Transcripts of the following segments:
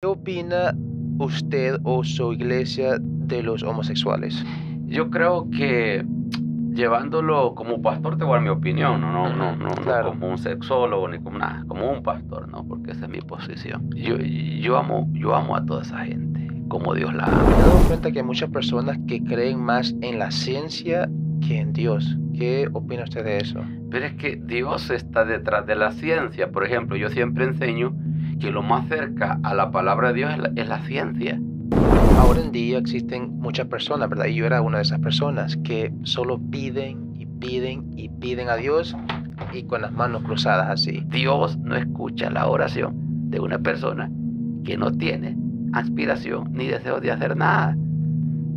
¿Qué opina usted o su iglesia de los homosexuales? Yo creo que llevándolo como pastor te voy a mi opinión, no, no, no, no, como un sexólogo ni como nada, como un pastor, no, porque esa es mi posición. Yo, yo amo, yo amo a toda esa gente, como Dios la ama. Me he cuenta que hay muchas personas que creen más en la ciencia que en Dios. ¿Qué opina usted de eso? Pero es que Dios está detrás de la ciencia. Por ejemplo, yo siempre enseño que lo más cerca a la palabra de Dios es la, ciencia. Ahora en día existen muchas personas, ¿verdad? Y yo era una de esas personas que solo piden y piden y piden a Dios y con las manos cruzadas así. Dios no escucha la oración de una persona que no tiene aspiración ni deseo de hacer nada.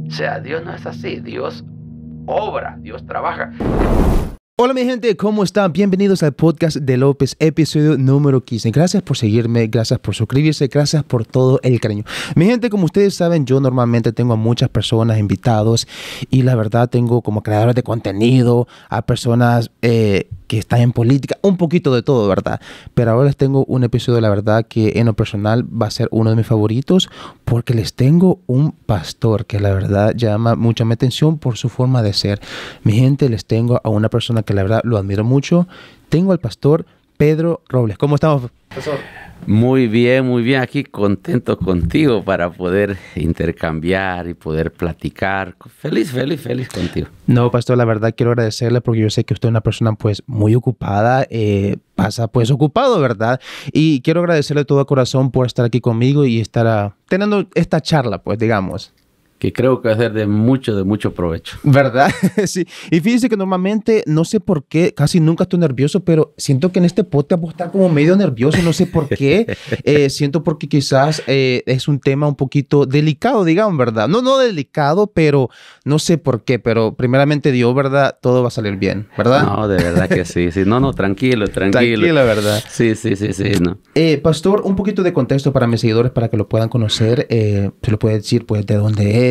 O sea, Dios no es así, Dios obra, Dios trabaja. Hola mi gente, ¿cómo están? Bienvenidos al podcast de López, episodio número 15. Gracias por seguirme, gracias por suscribirse, gracias por todo el cariño. Mi gente, como ustedes saben, yo normalmente tengo a muchas personas invitados y la verdad tengo como creadores de contenido, a personas eh, que están en política, un poquito de todo, ¿verdad? Pero ahora les tengo un episodio, la verdad, que en lo personal va a ser uno de mis favoritos porque les tengo un pastor que la verdad llama mucha mi atención por su forma de ser. Mi gente, les tengo a una persona que la verdad lo admiro mucho. Tengo al pastor Pedro Robles. ¿Cómo estamos? Pastor. Muy bien, muy bien. Aquí contento contigo para poder intercambiar y poder platicar. Feliz, feliz, feliz contigo. No, pastor, la verdad quiero agradecerle porque yo sé que usted es una persona pues muy ocupada, eh, pasa pues ocupado, ¿verdad? Y quiero agradecerle todo corazón por estar aquí conmigo y estar ah, teniendo esta charla, pues digamos que creo que va a ser de mucho, de mucho provecho. ¿Verdad? sí. Y fíjense que normalmente, no sé por qué, casi nunca estoy nervioso, pero siento que en este podcast voy a estar como medio nervioso, no sé por qué. Eh, siento porque quizás eh, es un tema un poquito delicado, digamos, ¿verdad? No, no delicado, pero no sé por qué, pero primeramente Dios, ¿verdad? Todo va a salir bien, ¿verdad? No, de verdad que sí, sí. No, no, tranquilo, tranquilo. Tranquilo, ¿verdad? Sí, sí, sí, sí, eh, pastor, un poquito de contexto para mis seguidores, para que lo puedan conocer. se lo puede decir, pues, de dónde es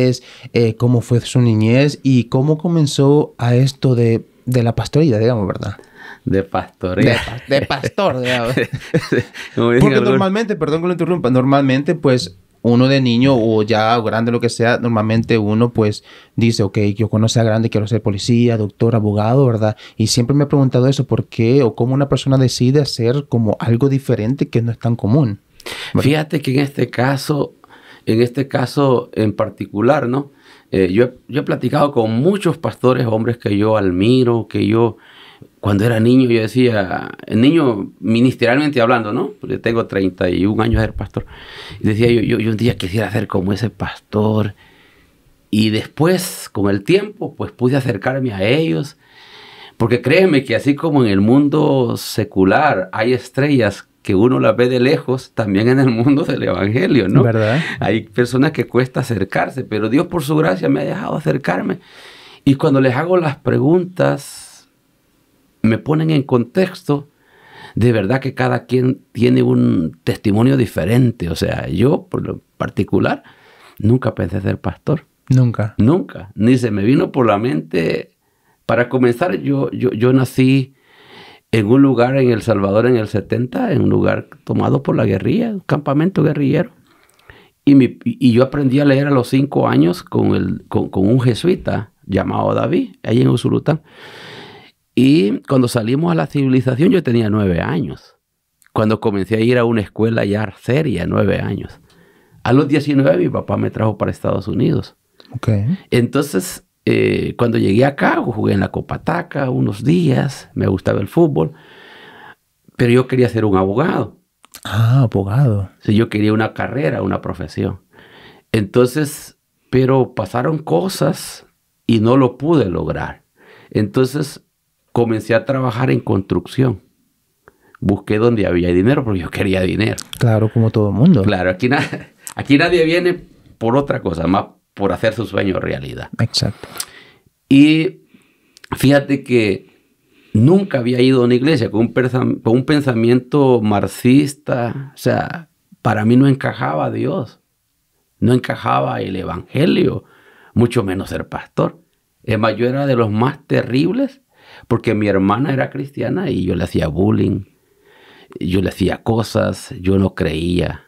eh, cómo fue su niñez y cómo comenzó a esto de, la pastoría, digamos, ¿verdad? De pastoría. De, pastor, digamos. Porque normalmente, perdón que lo interrumpa, normalmente pues uno de niño o ya grande, lo que sea, normalmente uno pues dice, ok, yo cuando sea grande quiero ser policía, doctor, abogado, ¿verdad? Y siempre me he preguntado eso, ¿por qué o cómo una persona decide hacer como algo diferente que no es tan común? Fíjate que en este caso en este caso en particular, ¿no? Eh, yo, he platicado con muchos pastores, hombres que yo admiro, que yo cuando era niño yo decía, niño ministerialmente hablando, ¿no? Porque tengo 31 años de ser pastor. decía yo, yo, yo un día quisiera ser como ese pastor. Y después, con el tiempo, pues pude acercarme a ellos. Porque créeme que así como en el mundo secular hay estrellas que uno la ve de lejos también en el mundo del Evangelio, ¿no? Hay personas que cuesta acercarse, pero Dios por su gracia me ha dejado acercarme. Y cuando les hago las preguntas, me ponen en contexto. De verdad que cada quien tiene un testimonio diferente. O sea, yo, por lo particular, nunca pensé ser pastor. Nunca. Nunca. Ni se me vino por la mente. Para comenzar, yo, yo, yo nací en un lugar en El Salvador en el 70, en un lugar tomado por la guerrilla, un campamento guerrillero. Y, mi, y yo aprendí a leer a los cinco años con, el, con, un jesuita llamado David, ahí en Usulután. Y cuando salimos a la civilización yo tenía nueve años. Cuando comencé a ir a una escuela ya seria, nueve años. A los 19 mi papá me trajo para Estados Unidos. Okay. Entonces eh, cuando llegué acá, jugué en la Copa Copataca unos días, me gustaba el fútbol, pero yo quería ser un abogado. Ah, abogado. Sí, yo quería una carrera, una profesión. Entonces, pero pasaron cosas y no lo pude lograr. Entonces, comencé a trabajar en construcción. Busqué donde había dinero porque yo quería dinero. Claro, como todo mundo. Claro, aquí, aquí nadie viene por otra cosa, más por hacer su sueño realidad. Exacto. Y fíjate que nunca había ido a una iglesia con un, pensamiento marxista, o sea, para mí no encajaba Dios, no encajaba el Evangelio, mucho menos ser pastor. Es más, yo era de los más terribles porque mi hermana era cristiana y yo le hacía bullying, yo le hacía cosas, yo no creía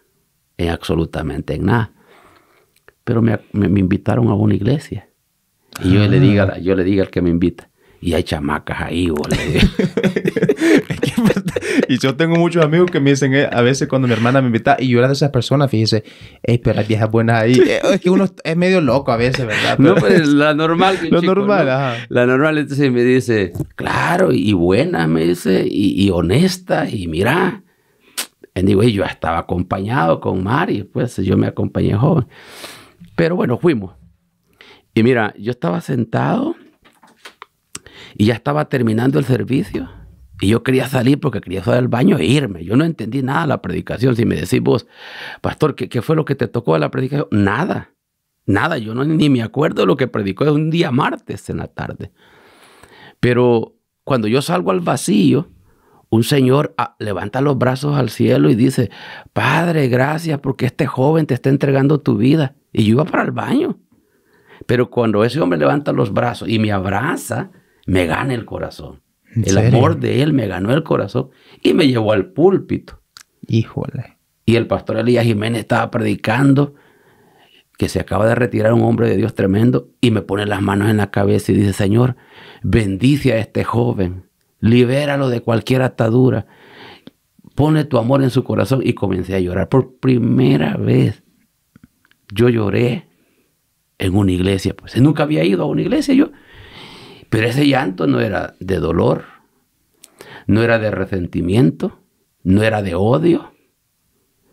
en absolutamente en nada pero me, me, invitaron a una iglesia. Y yo, le diga, ah. yo le diga al que me invita, y hay chamacas ahí, boludo. y yo tengo muchos amigos que me dicen, eh, a veces cuando mi hermana me invita, y yo era de esas personas, fíjese, hey, pero las viejas buenas ahí. es que uno es medio loco a veces, ¿verdad? No, pues la normal. lo normal, La normal, entonces me dice, claro, y buena, me dice, y, honesta, y mira. Y digo, yo estaba acompañado con Mari, pues yo me acompañé joven. Pero bueno, fuimos. Y mira, yo estaba sentado y ya estaba terminando el servicio. Y yo quería salir porque quería salir al baño e irme. Yo no entendí nada de la predicación. Si me decís vos, pastor, ¿qué, fue lo que te tocó de la predicación? Nada. Nada. Yo no, ni me acuerdo de lo que predicó. Es un día martes en la tarde. Pero cuando yo salgo al vacío, un señor ah, levanta los brazos al cielo y dice, Padre, gracias porque este joven te está entregando tu vida. Y yo iba para el baño. Pero cuando ese hombre levanta los brazos y me abraza, me gana el corazón. El amor de él me ganó el corazón y me llevó al púlpito. Híjole. Y el pastor Elías Jiménez estaba predicando que se acaba de retirar un hombre de Dios tremendo y me pone las manos en la cabeza y dice, Señor, bendice a este joven libéralo de cualquier atadura, pone tu amor en su corazón y comencé a llorar. Por primera vez yo lloré en una iglesia, pues nunca había ido a una iglesia yo, pero ese llanto no era de dolor, no era de resentimiento, no era de odio,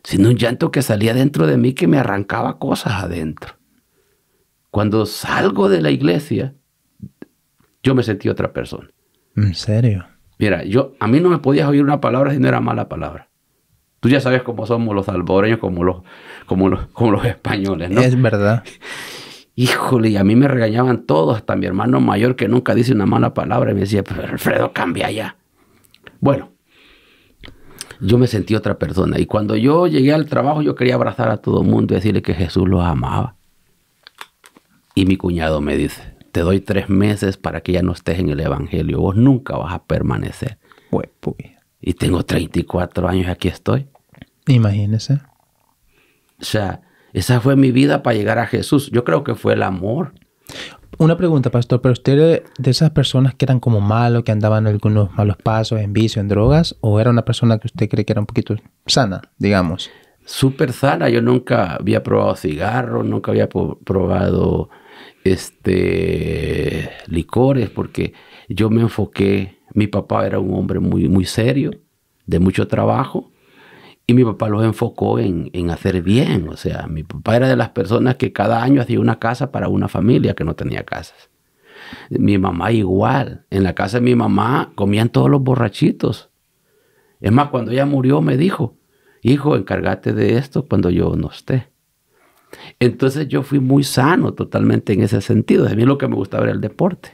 sino un llanto que salía dentro de mí que me arrancaba cosas adentro. Cuando salgo de la iglesia, yo me sentí otra persona. ¿En serio? Mira, yo, a mí no me podías oír una palabra si no era mala palabra. Tú ya sabes cómo somos los salvadoreños, como los, como los, como los españoles, ¿no? Es verdad. Híjole, y a mí me regañaban todos, hasta mi hermano mayor que nunca dice una mala palabra, y me decía, Alfredo, cambia ya. Bueno, yo me sentí otra persona. Y cuando yo llegué al trabajo, yo quería abrazar a todo el mundo y decirle que Jesús los amaba. Y mi cuñado me dice, te doy tres meses para que ya no estés en el Evangelio. Vos nunca vas a permanecer. Y tengo 34 años y aquí estoy. Imagínese. O sea, esa fue mi vida para llegar a Jesús. Yo creo que fue el amor. Una pregunta, pastor, pero usted de esas personas que eran como malos, que andaban en algunos malos pasos, en vicio, en drogas, o era una persona que usted cree que era un poquito sana, digamos? Súper sana, yo nunca había probado cigarro, nunca había probado este, licores, porque yo me enfoqué, mi papá era un hombre muy, muy serio, de mucho trabajo, y mi papá los enfocó en, en hacer bien, o sea, mi papá era de las personas que cada año hacía una casa para una familia que no tenía casas. Mi mamá igual, en la casa de mi mamá comían todos los borrachitos. Es más, cuando ella murió me dijo, hijo, encárgate de esto cuando yo no esté. Entonces yo fui muy sano totalmente en ese sentido. A mí lo que me gustaba era el deporte.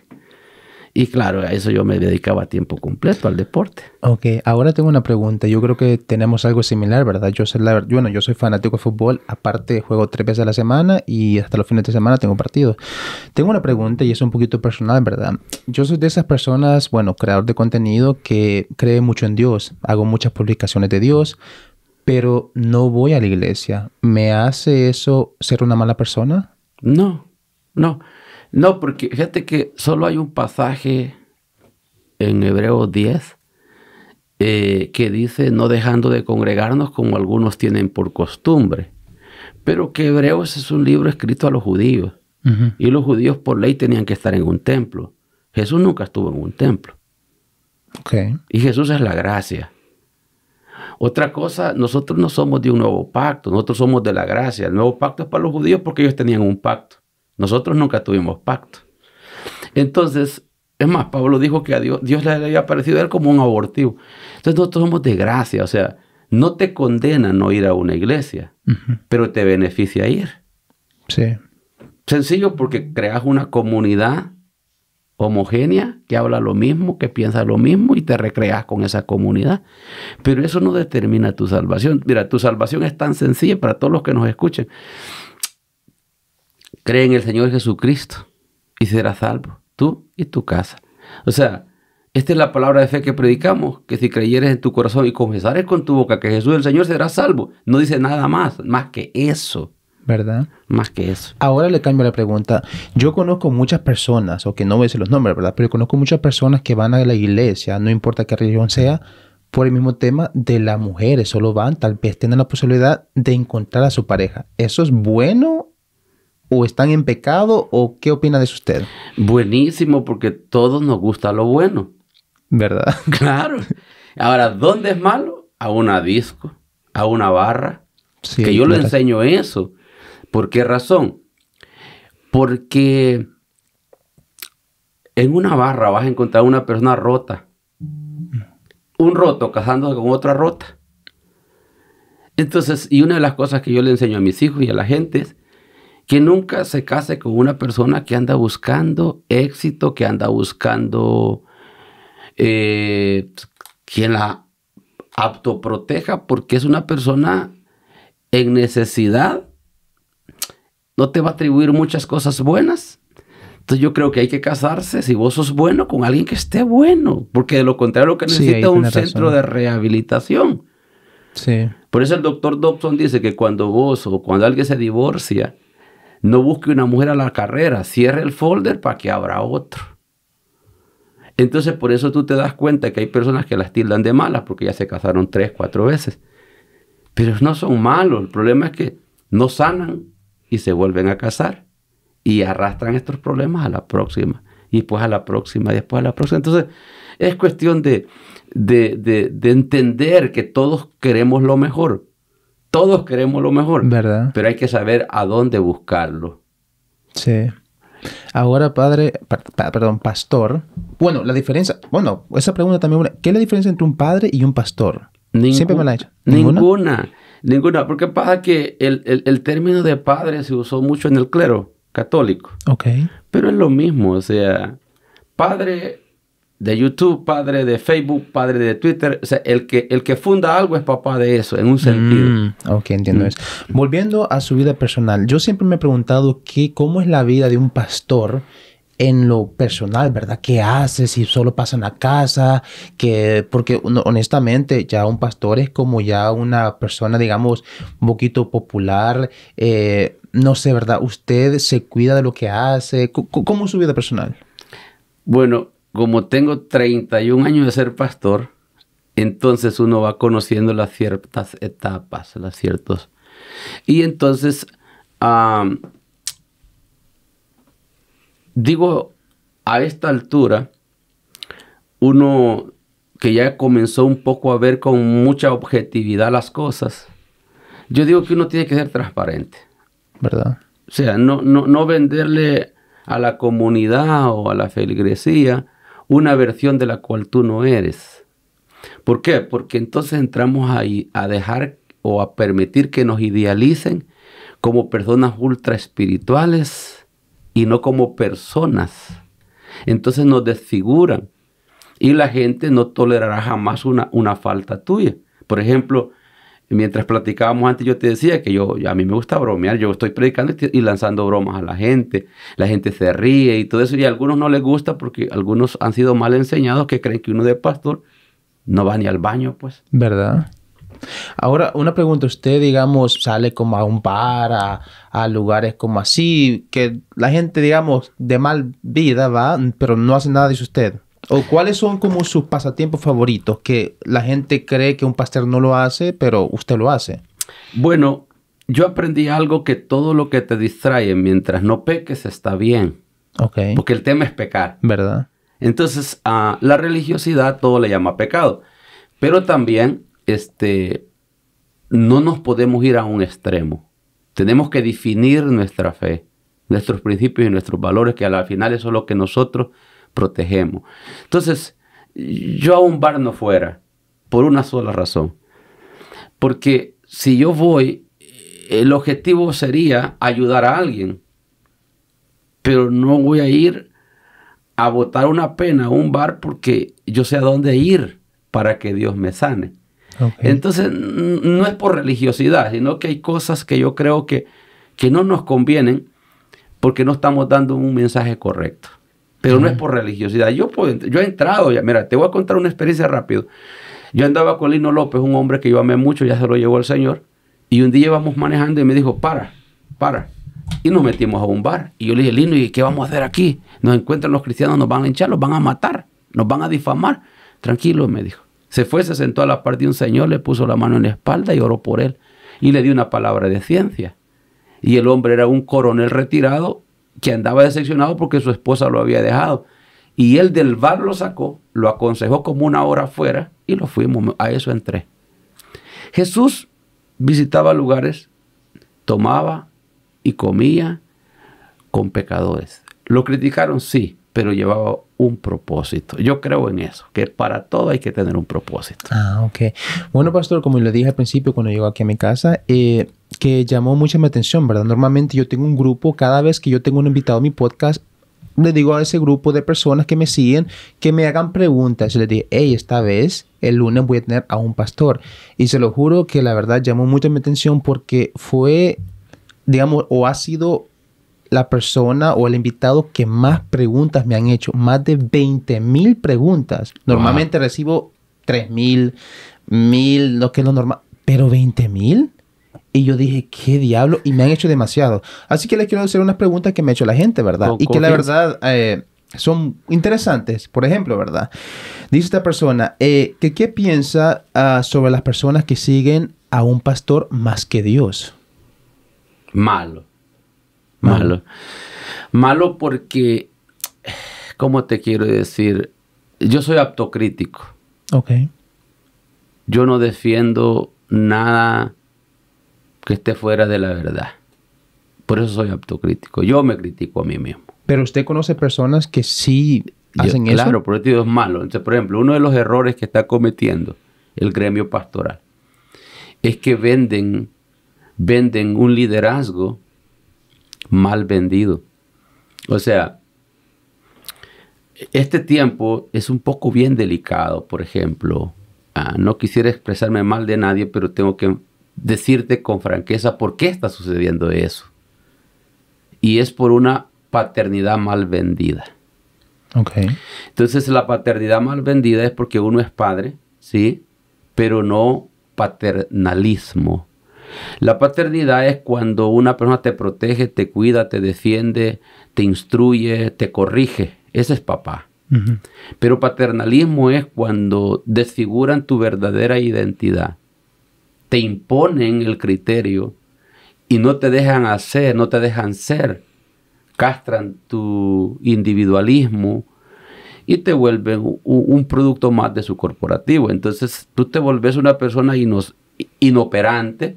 Y claro, a eso yo me dedicaba a tiempo completo, al deporte. Ok, ahora tengo una pregunta. Yo creo que tenemos algo similar, ¿verdad? Yo soy, bueno, yo soy fanático de fútbol, aparte juego tres veces a la semana y hasta los fines de semana tengo partidos. Tengo una pregunta y es un poquito personal, ¿verdad? Yo soy de esas personas, bueno, creador de contenido que cree mucho en Dios, hago muchas publicaciones de Dios, pero no voy a la iglesia, ¿me hace eso ser una mala persona? No, no, no, porque fíjate que solo hay un pasaje en Hebreos 10 eh, que dice no dejando de congregarnos como algunos tienen por costumbre, pero que Hebreos es un libro escrito a los judíos y los judíos por ley tenían que estar en un templo. Jesús nunca estuvo en un templo. Y Jesús es la gracia. Otra cosa, nosotros no somos de un nuevo pacto, nosotros somos de la gracia. El nuevo pacto es para los judíos porque ellos tenían un pacto. Nosotros nunca tuvimos pacto. Entonces, es más, Pablo dijo que a Dios, le había parecido a él como un abortivo. Entonces nosotros somos de gracia, o sea, no te condena no ir a una iglesia, pero te beneficia ir. Sí. Sencillo porque creas una comunidad homogénea, que habla lo mismo, que piensa lo mismo y te recreas con esa comunidad. Pero eso no determina tu salvación. Mira, tu salvación es tan sencilla para todos los que nos escuchen. Cree en el Señor Jesucristo y serás salvo, tú y tu casa. O sea, esta es la palabra de fe que predicamos, que si creyeres en tu corazón y confesares con tu boca que Jesús es el Señor, será salvo. No dice nada más, más que eso. ¿Verdad? Más que eso. Ahora le cambio la pregunta. Yo conozco muchas personas, o que no voy a decir los nombres, ¿verdad? Pero yo conozco muchas personas que van a la iglesia, no importa qué religión sea, por el mismo tema de las mujeres. Solo van, tal vez tengan la posibilidad de encontrar a su pareja. ¿Eso es bueno o están en pecado o qué opina de eso usted? Buenísimo, porque todos nos gusta lo bueno. ¿Verdad? Claro. Ahora, ¿dónde es malo? A una disco, a una barra. que yo le enseño eso. ¿Por qué razón? Porque en una barra vas a encontrar una persona rota. Un roto casándose con otra rota. Entonces, y una de las cosas que yo le enseño a mis hijos y a la gente es que nunca se case con una persona que anda buscando éxito, que anda buscando eh, quien la proteja, porque es una persona en necesidad no te va a atribuir muchas cosas buenas. Entonces yo creo que hay que casarse, si vos sos bueno, con alguien que esté bueno, porque de lo contrario lo que necesita es un centro de rehabilitación. Sí. Por eso el doctor Dobson dice que cuando vos o cuando alguien se divorcia, no busque una mujer a la carrera, cierre el folder para que abra otro. Entonces por eso tú te das cuenta que hay personas que las tildan de malas porque ya se casaron tres, cuatro veces. Pero no son malos, el problema es que no sanan y se vuelven a casar y arrastran estos problemas a la próxima y después a la próxima y después a la próxima. Entonces es cuestión de, de, entender que todos queremos lo mejor. Todos queremos lo mejor. ¿Verdad? Pero hay que saber a dónde buscarlo. Sí. Ahora, padre, perdón, pastor. Bueno, la diferencia, bueno, esa pregunta también, ¿qué es la diferencia entre un padre y un pastor? Siempre me la he hecho. ¿Ninguna? ninguna Ninguna, porque pasa que el, término de padre se usó mucho en el clero católico. Ok. Pero es lo mismo, o sea, padre de YouTube, padre de Facebook, padre de Twitter, o sea, el que, el que funda algo es papá de eso, en un sentido. Mm, ok, entiendo mm. eso. Volviendo a su vida personal, yo siempre me he preguntado cómo es la vida de un pastor en lo personal, ¿verdad? ¿Qué hace si solo pasan a casa? Que, porque honestamente ya un pastor es como ya una persona, digamos, un poquito popular. Eh, no sé, ¿verdad? ¿Usted se cuida de lo que hace? ¿Cómo es su vida personal? Bueno, como tengo 31 años de ser pastor, entonces uno va conociendo las ciertas etapas, las ciertos. Y entonces digo, a esta altura, uno que ya comenzó un poco a ver con mucha objetividad las cosas, yo digo que uno tiene que ser transparente. ¿Verdad? O sea, no, venderle a la comunidad o a la feligresía una versión de la cual tú no eres. ¿Por qué? Porque entonces entramos ahí a dejar o a permitir que nos idealicen como personas ultra espirituales, y no como personas. Entonces nos desfiguran y la gente no tolerará jamás una, una falta tuya. Por ejemplo, mientras platicábamos antes, yo te decía que yo, a mí me gusta bromear, yo estoy predicando y, lanzando bromas a la gente, la gente se ríe y todo eso, y a algunos no les gusta porque algunos han sido mal enseñados que creen que uno de pastor no va ni al baño, pues. ¿Verdad? Ahora, una pregunta, usted, digamos, sale como a un bar, a, lugares como así, que la gente, digamos, de mal vida va, pero no hace nada, dice usted. ¿O cuáles son como sus pasatiempos favoritos que la gente cree que un pastor no lo hace, pero usted lo hace? Bueno, yo aprendí algo que todo lo que te distrae mientras no peques está bien. Ok. Porque el tema es pecar. ¿Verdad? Entonces, a ah, la religiosidad todo le llama pecado. Pero también este, no nos podemos ir a un extremo. Tenemos que definir nuestra fe, nuestros principios y nuestros valores, que al final eso es lo que nosotros protegemos. Entonces, yo a un bar no fuera, por una sola razón. Porque si yo voy, el objetivo sería ayudar a alguien, pero no voy a ir a votar una pena a un bar porque yo sé a dónde ir para que Dios me sane. Entonces, no es por religiosidad, sino que hay cosas que yo creo que, que no nos convienen porque no estamos dando un mensaje correcto. Pero no es por religiosidad. Yo, he entrado, ya, mira, te voy a contar una experiencia rápido. Yo andaba con Lino López, un hombre que yo amé mucho, ya se lo llevó el Señor, y un día íbamos manejando y me dijo, para, para. Y nos metimos a un bar. Y yo le dije, Lino, ¿y qué vamos a hacer aquí? Nos encuentran los cristianos, nos van a hinchar, nos van a matar, nos van a difamar. Tranquilo, me dijo. Se fue, se sentó a la par de un señor, le puso la mano en la espalda y oró por él. Y le dio una palabra de ciencia. Y el hombre era un coronel retirado que andaba decepcionado porque su esposa lo había dejado. Y él del bar lo sacó, lo aconsejó como una hora afuera y lo fuimos. A eso entré. Jesús visitaba lugares, tomaba y comía con pecadores. Lo criticaron, sí, pero llevaba un propósito. Yo creo en eso, que para todo hay que tener un propósito. Ah, ok. Bueno, pastor, como le dije al principio cuando llegó aquí a mi casa, eh, que llamó mucha mi atención, ¿verdad? Normalmente yo tengo un grupo, cada vez que yo tengo un invitado a mi podcast, le digo a ese grupo de personas que me siguen que me hagan preguntas. Yo le dije, hey, esta vez el lunes voy a tener a un pastor. Y se lo juro que la verdad llamó mucho mi atención porque fue, digamos, o ha sido la persona o el invitado que más preguntas me han hecho, más de 20 mil preguntas. Normalmente recibo 3 mil, mil, lo que es lo normal, pero 20 mil. Y yo dije, ¿qué diablo? Y me han hecho demasiado. Así que les quiero hacer unas preguntas que me ha hecho la gente, ¿verdad? y que la verdad eh, son interesantes. Por ejemplo, ¿verdad? Dice esta persona, eh, que, ¿qué piensa ah, sobre las personas que siguen a un pastor más que Dios? Malo. Malo. Malo porque, ¿cómo te quiero decir? Yo soy aptocrítico. Ok. Yo no defiendo nada que esté fuera de la verdad. Por eso soy aptocrítico. Yo me critico a mí mismo. Pero usted conoce personas que sí hacen eso. Claro, por eso es malo. Entonces, por ejemplo, uno de los errores que está cometiendo el gremio pastoral es que venden, venden un liderazgo mal vendido. O sea, este tiempo es un poco bien delicado, por ejemplo. Ah, no quisiera expresarme mal de nadie, pero tengo que decirte con franqueza por qué está sucediendo eso. Y es por una paternidad mal vendida. Okay. Entonces la paternidad mal vendida es porque uno es padre, ¿sí? Pero no paternalismo. La paternidad es cuando una persona te protege, te cuida, te defiende, te instruye, te corrige. Ese es papá. Pero paternalismo es cuando desfiguran tu verdadera identidad, te imponen el criterio y no te dejan hacer, no te dejan ser, castran tu individualismo y te vuelven un, un producto más de su corporativo. Entonces tú te volvés una persona inoperante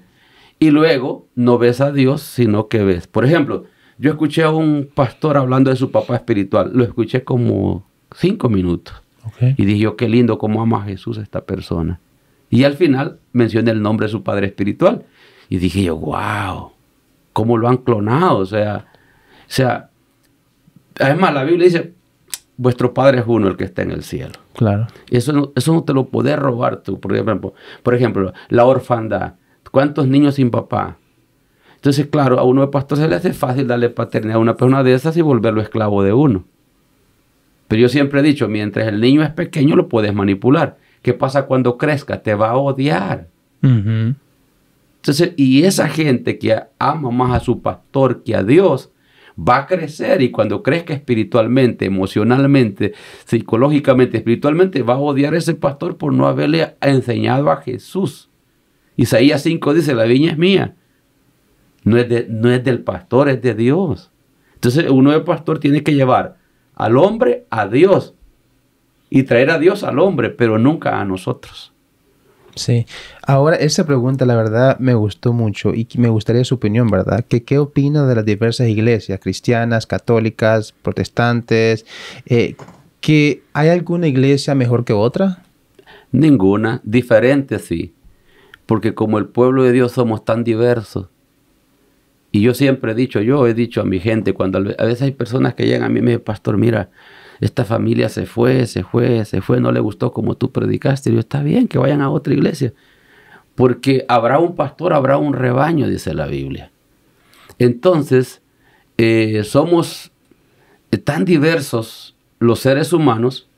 y luego no ves a Dios, sino que ves. Por ejemplo, yo escuché a un pastor hablando de su papá espiritual. Lo escuché como cinco minutos. Y dije, yo, qué lindo, cómo ama a Jesús esta persona. Y al final mencioné el nombre de su padre espiritual. Y dije yo, wow, cómo lo han clonado. O sea, o sea, además la Biblia dice, vuestro Padre es uno el que está en el cielo. Claro. Eso no, eso no te lo puede robar tú. Por ejemplo, por ejemplo la orfandad. ¿Cuántos niños sin papá? Entonces, claro, a uno de pastor se le hace fácil darle paternidad a una persona de esas y volverlo esclavo de uno. Pero yo siempre he dicho, mientras el niño es pequeño lo puedes manipular. ¿Qué pasa cuando crezca? Te va a odiar. Entonces, y esa gente que ama más a su pastor que a Dios, va a crecer y cuando crezca espiritualmente, emocionalmente, psicológicamente, espiritualmente, va a odiar a ese pastor por no haberle enseñado a Jesús. Isaías 5 dice, la viña es mía. No es, de, no es del pastor, es de Dios. Entonces uno de pastor tiene que llevar al hombre a Dios y traer a Dios al hombre, pero nunca a nosotros. Sí. Ahora, esa pregunta, la verdad, me gustó mucho y me gustaría su opinión, ¿verdad? ¿Qué, qué opina de las diversas iglesias, cristianas, católicas, protestantes? Eh, ¿que ¿Hay alguna iglesia mejor que otra? Ninguna, diferente sí porque como el pueblo de Dios somos tan diversos. Y yo siempre he dicho, yo he dicho a mi gente, cuando a veces hay personas que llegan a mí me dicen, pastor, mira, esta familia se fue, se fue, se fue, no le gustó como tú predicaste. Y yo, está bien, que vayan a otra iglesia. Porque habrá un pastor, habrá un rebaño, dice la Biblia. Entonces, eh, somos eh, tan diversos los seres humanos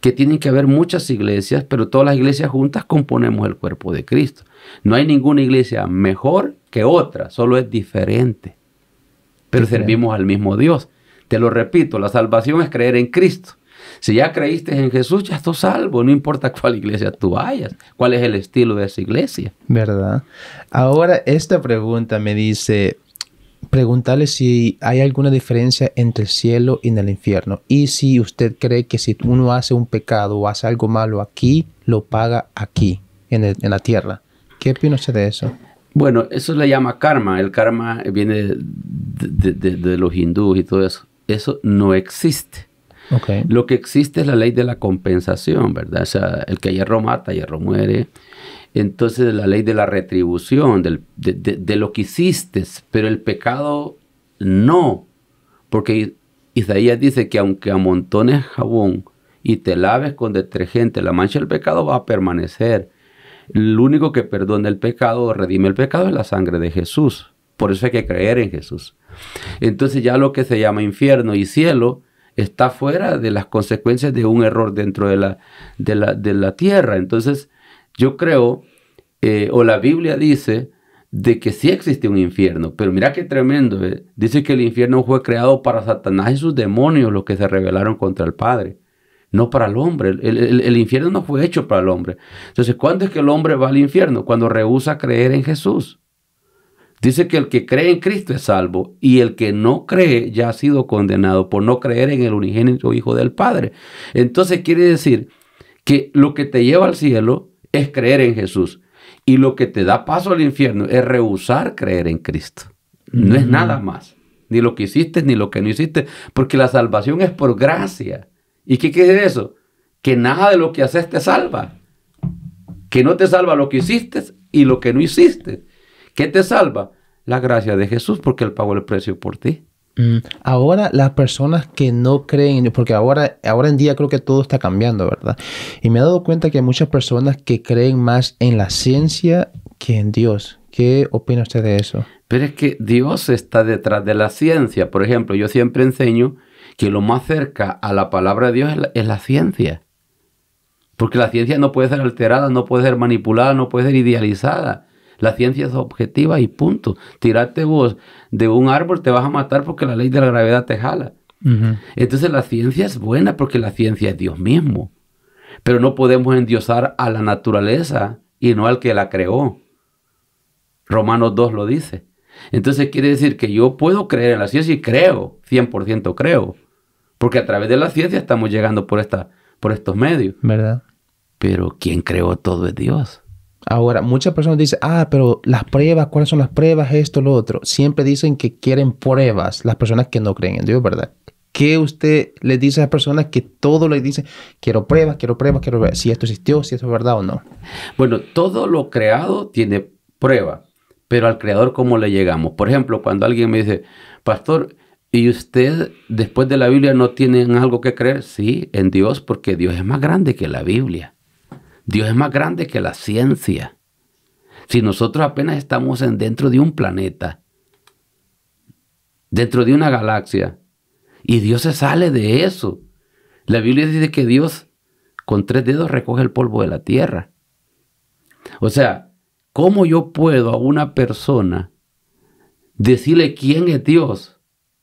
que tienen que haber muchas iglesias, pero todas las iglesias juntas componemos el cuerpo de Cristo. No hay ninguna iglesia mejor que otra, solo es diferente. Pero servimos al mismo Dios. Te lo repito, la salvación es creer en Cristo. Si ya creíste en Jesús, ya estás salvo, no importa cuál iglesia tú vayas, cuál es el estilo de esa iglesia. ¿Verdad? Ahora esta pregunta me dice, preguntarle si hay alguna diferencia entre el cielo y el infierno. Y si usted cree que si uno hace un pecado o hace algo malo aquí, lo paga aquí, en, la tierra. ¿Qué opina usted de eso? Bueno, eso le llama karma. El karma viene de, los hindúes y todo eso. Eso no existe. Lo que existe es la ley de la compensación, ¿verdad? O sea, el que hierro mata, hierro muere entonces la ley de la retribución, de, lo que hiciste, pero el pecado no, porque Isaías dice que aunque amontones jabón y te laves con detergente, la mancha del pecado va a permanecer. El único que perdona el pecado o redime el pecado es la sangre de Jesús. Por eso hay que creer en Jesús. Entonces ya lo que se llama infierno y cielo está fuera de las consecuencias de un error dentro de la tierra. Entonces yo creo, eh, o la Biblia dice, de que sí existe un infierno, pero mira qué tremendo. Eh. Dice que el infierno fue creado para Satanás y sus demonios, los que se rebelaron contra el Padre, no para el hombre. El, el, infierno no fue hecho para el hombre. Entonces, ¿cuándo es que el hombre va al infierno? Cuando rehúsa creer en Jesús. Dice que el que cree en Cristo es salvo y el que no cree ya ha sido condenado por no creer en el unigénito Hijo del Padre. Entonces quiere decir que lo que te lleva al cielo es creer en Jesús. Y lo que te da paso al infierno es rehusar creer en Cristo. No es nada mm. más. Ni lo que hiciste, ni lo que no hiciste. Porque la salvación es por gracia. ¿Y qué quiere decir eso? Que nada de lo que haces te salva. Que no te salva lo que hiciste y lo que no hiciste. ¿Qué te salva? La gracia de Jesús porque Él pagó el precio por ti. Mm, ahora las personas que no creen, porque ahora, ahora en día creo que todo está cambiando, ¿verdad? Y me he dado cuenta que hay muchas personas que creen más en la ciencia que en Dios. ¿Qué opina usted de eso? Pero es que Dios está detrás de la ciencia. Por ejemplo, yo siempre enseño que lo más cerca a la palabra de Dios es la ciencia. Porque la ciencia no puede ser alterada, no puede ser manipulada, no puede ser idealizada. La ciencia es objetiva y punto. Tirarte vos de un árbol, te vas a matar porque la ley de la gravedad te jala. Entonces la ciencia es buena porque la ciencia es Dios mismo. Pero no podemos endiosar a la naturaleza y no al que la creó. Romanos 2 lo dice. Entonces quiere decir que yo puedo creer en la ciencia y creo, 100% creo. Porque a través de la ciencia estamos llegando por, esta, por estos medios. ¿Verdad? Pero quien creó todo es Dios. Ahora, muchas personas dicen, ah, pero las pruebas, ¿cuáles son las pruebas? Esto, lo otro. Siempre dicen que quieren pruebas las personas que no creen en Dios, ¿verdad? ¿Qué usted le dice a las personas que todo le dice, quiero pruebas, quiero pruebas, quiero ver si esto existió, si eso es verdad o no? Bueno, todo lo creado tiene prueba, pero al creador, ¿cómo le llegamos? Por ejemplo, cuando alguien me dice, pastor, ¿y usted después de la Biblia no tiene algo que creer? Sí, en Dios, porque Dios es más grande que la Biblia. Dios es más grande que la ciencia. Si nosotros apenas estamos dentro de un planeta, dentro de una galaxia, y Dios se sale de eso. La Biblia dice que Dios con tres dedos recoge el polvo de la tierra. O sea, ¿cómo yo puedo a una persona decirle quién es Dios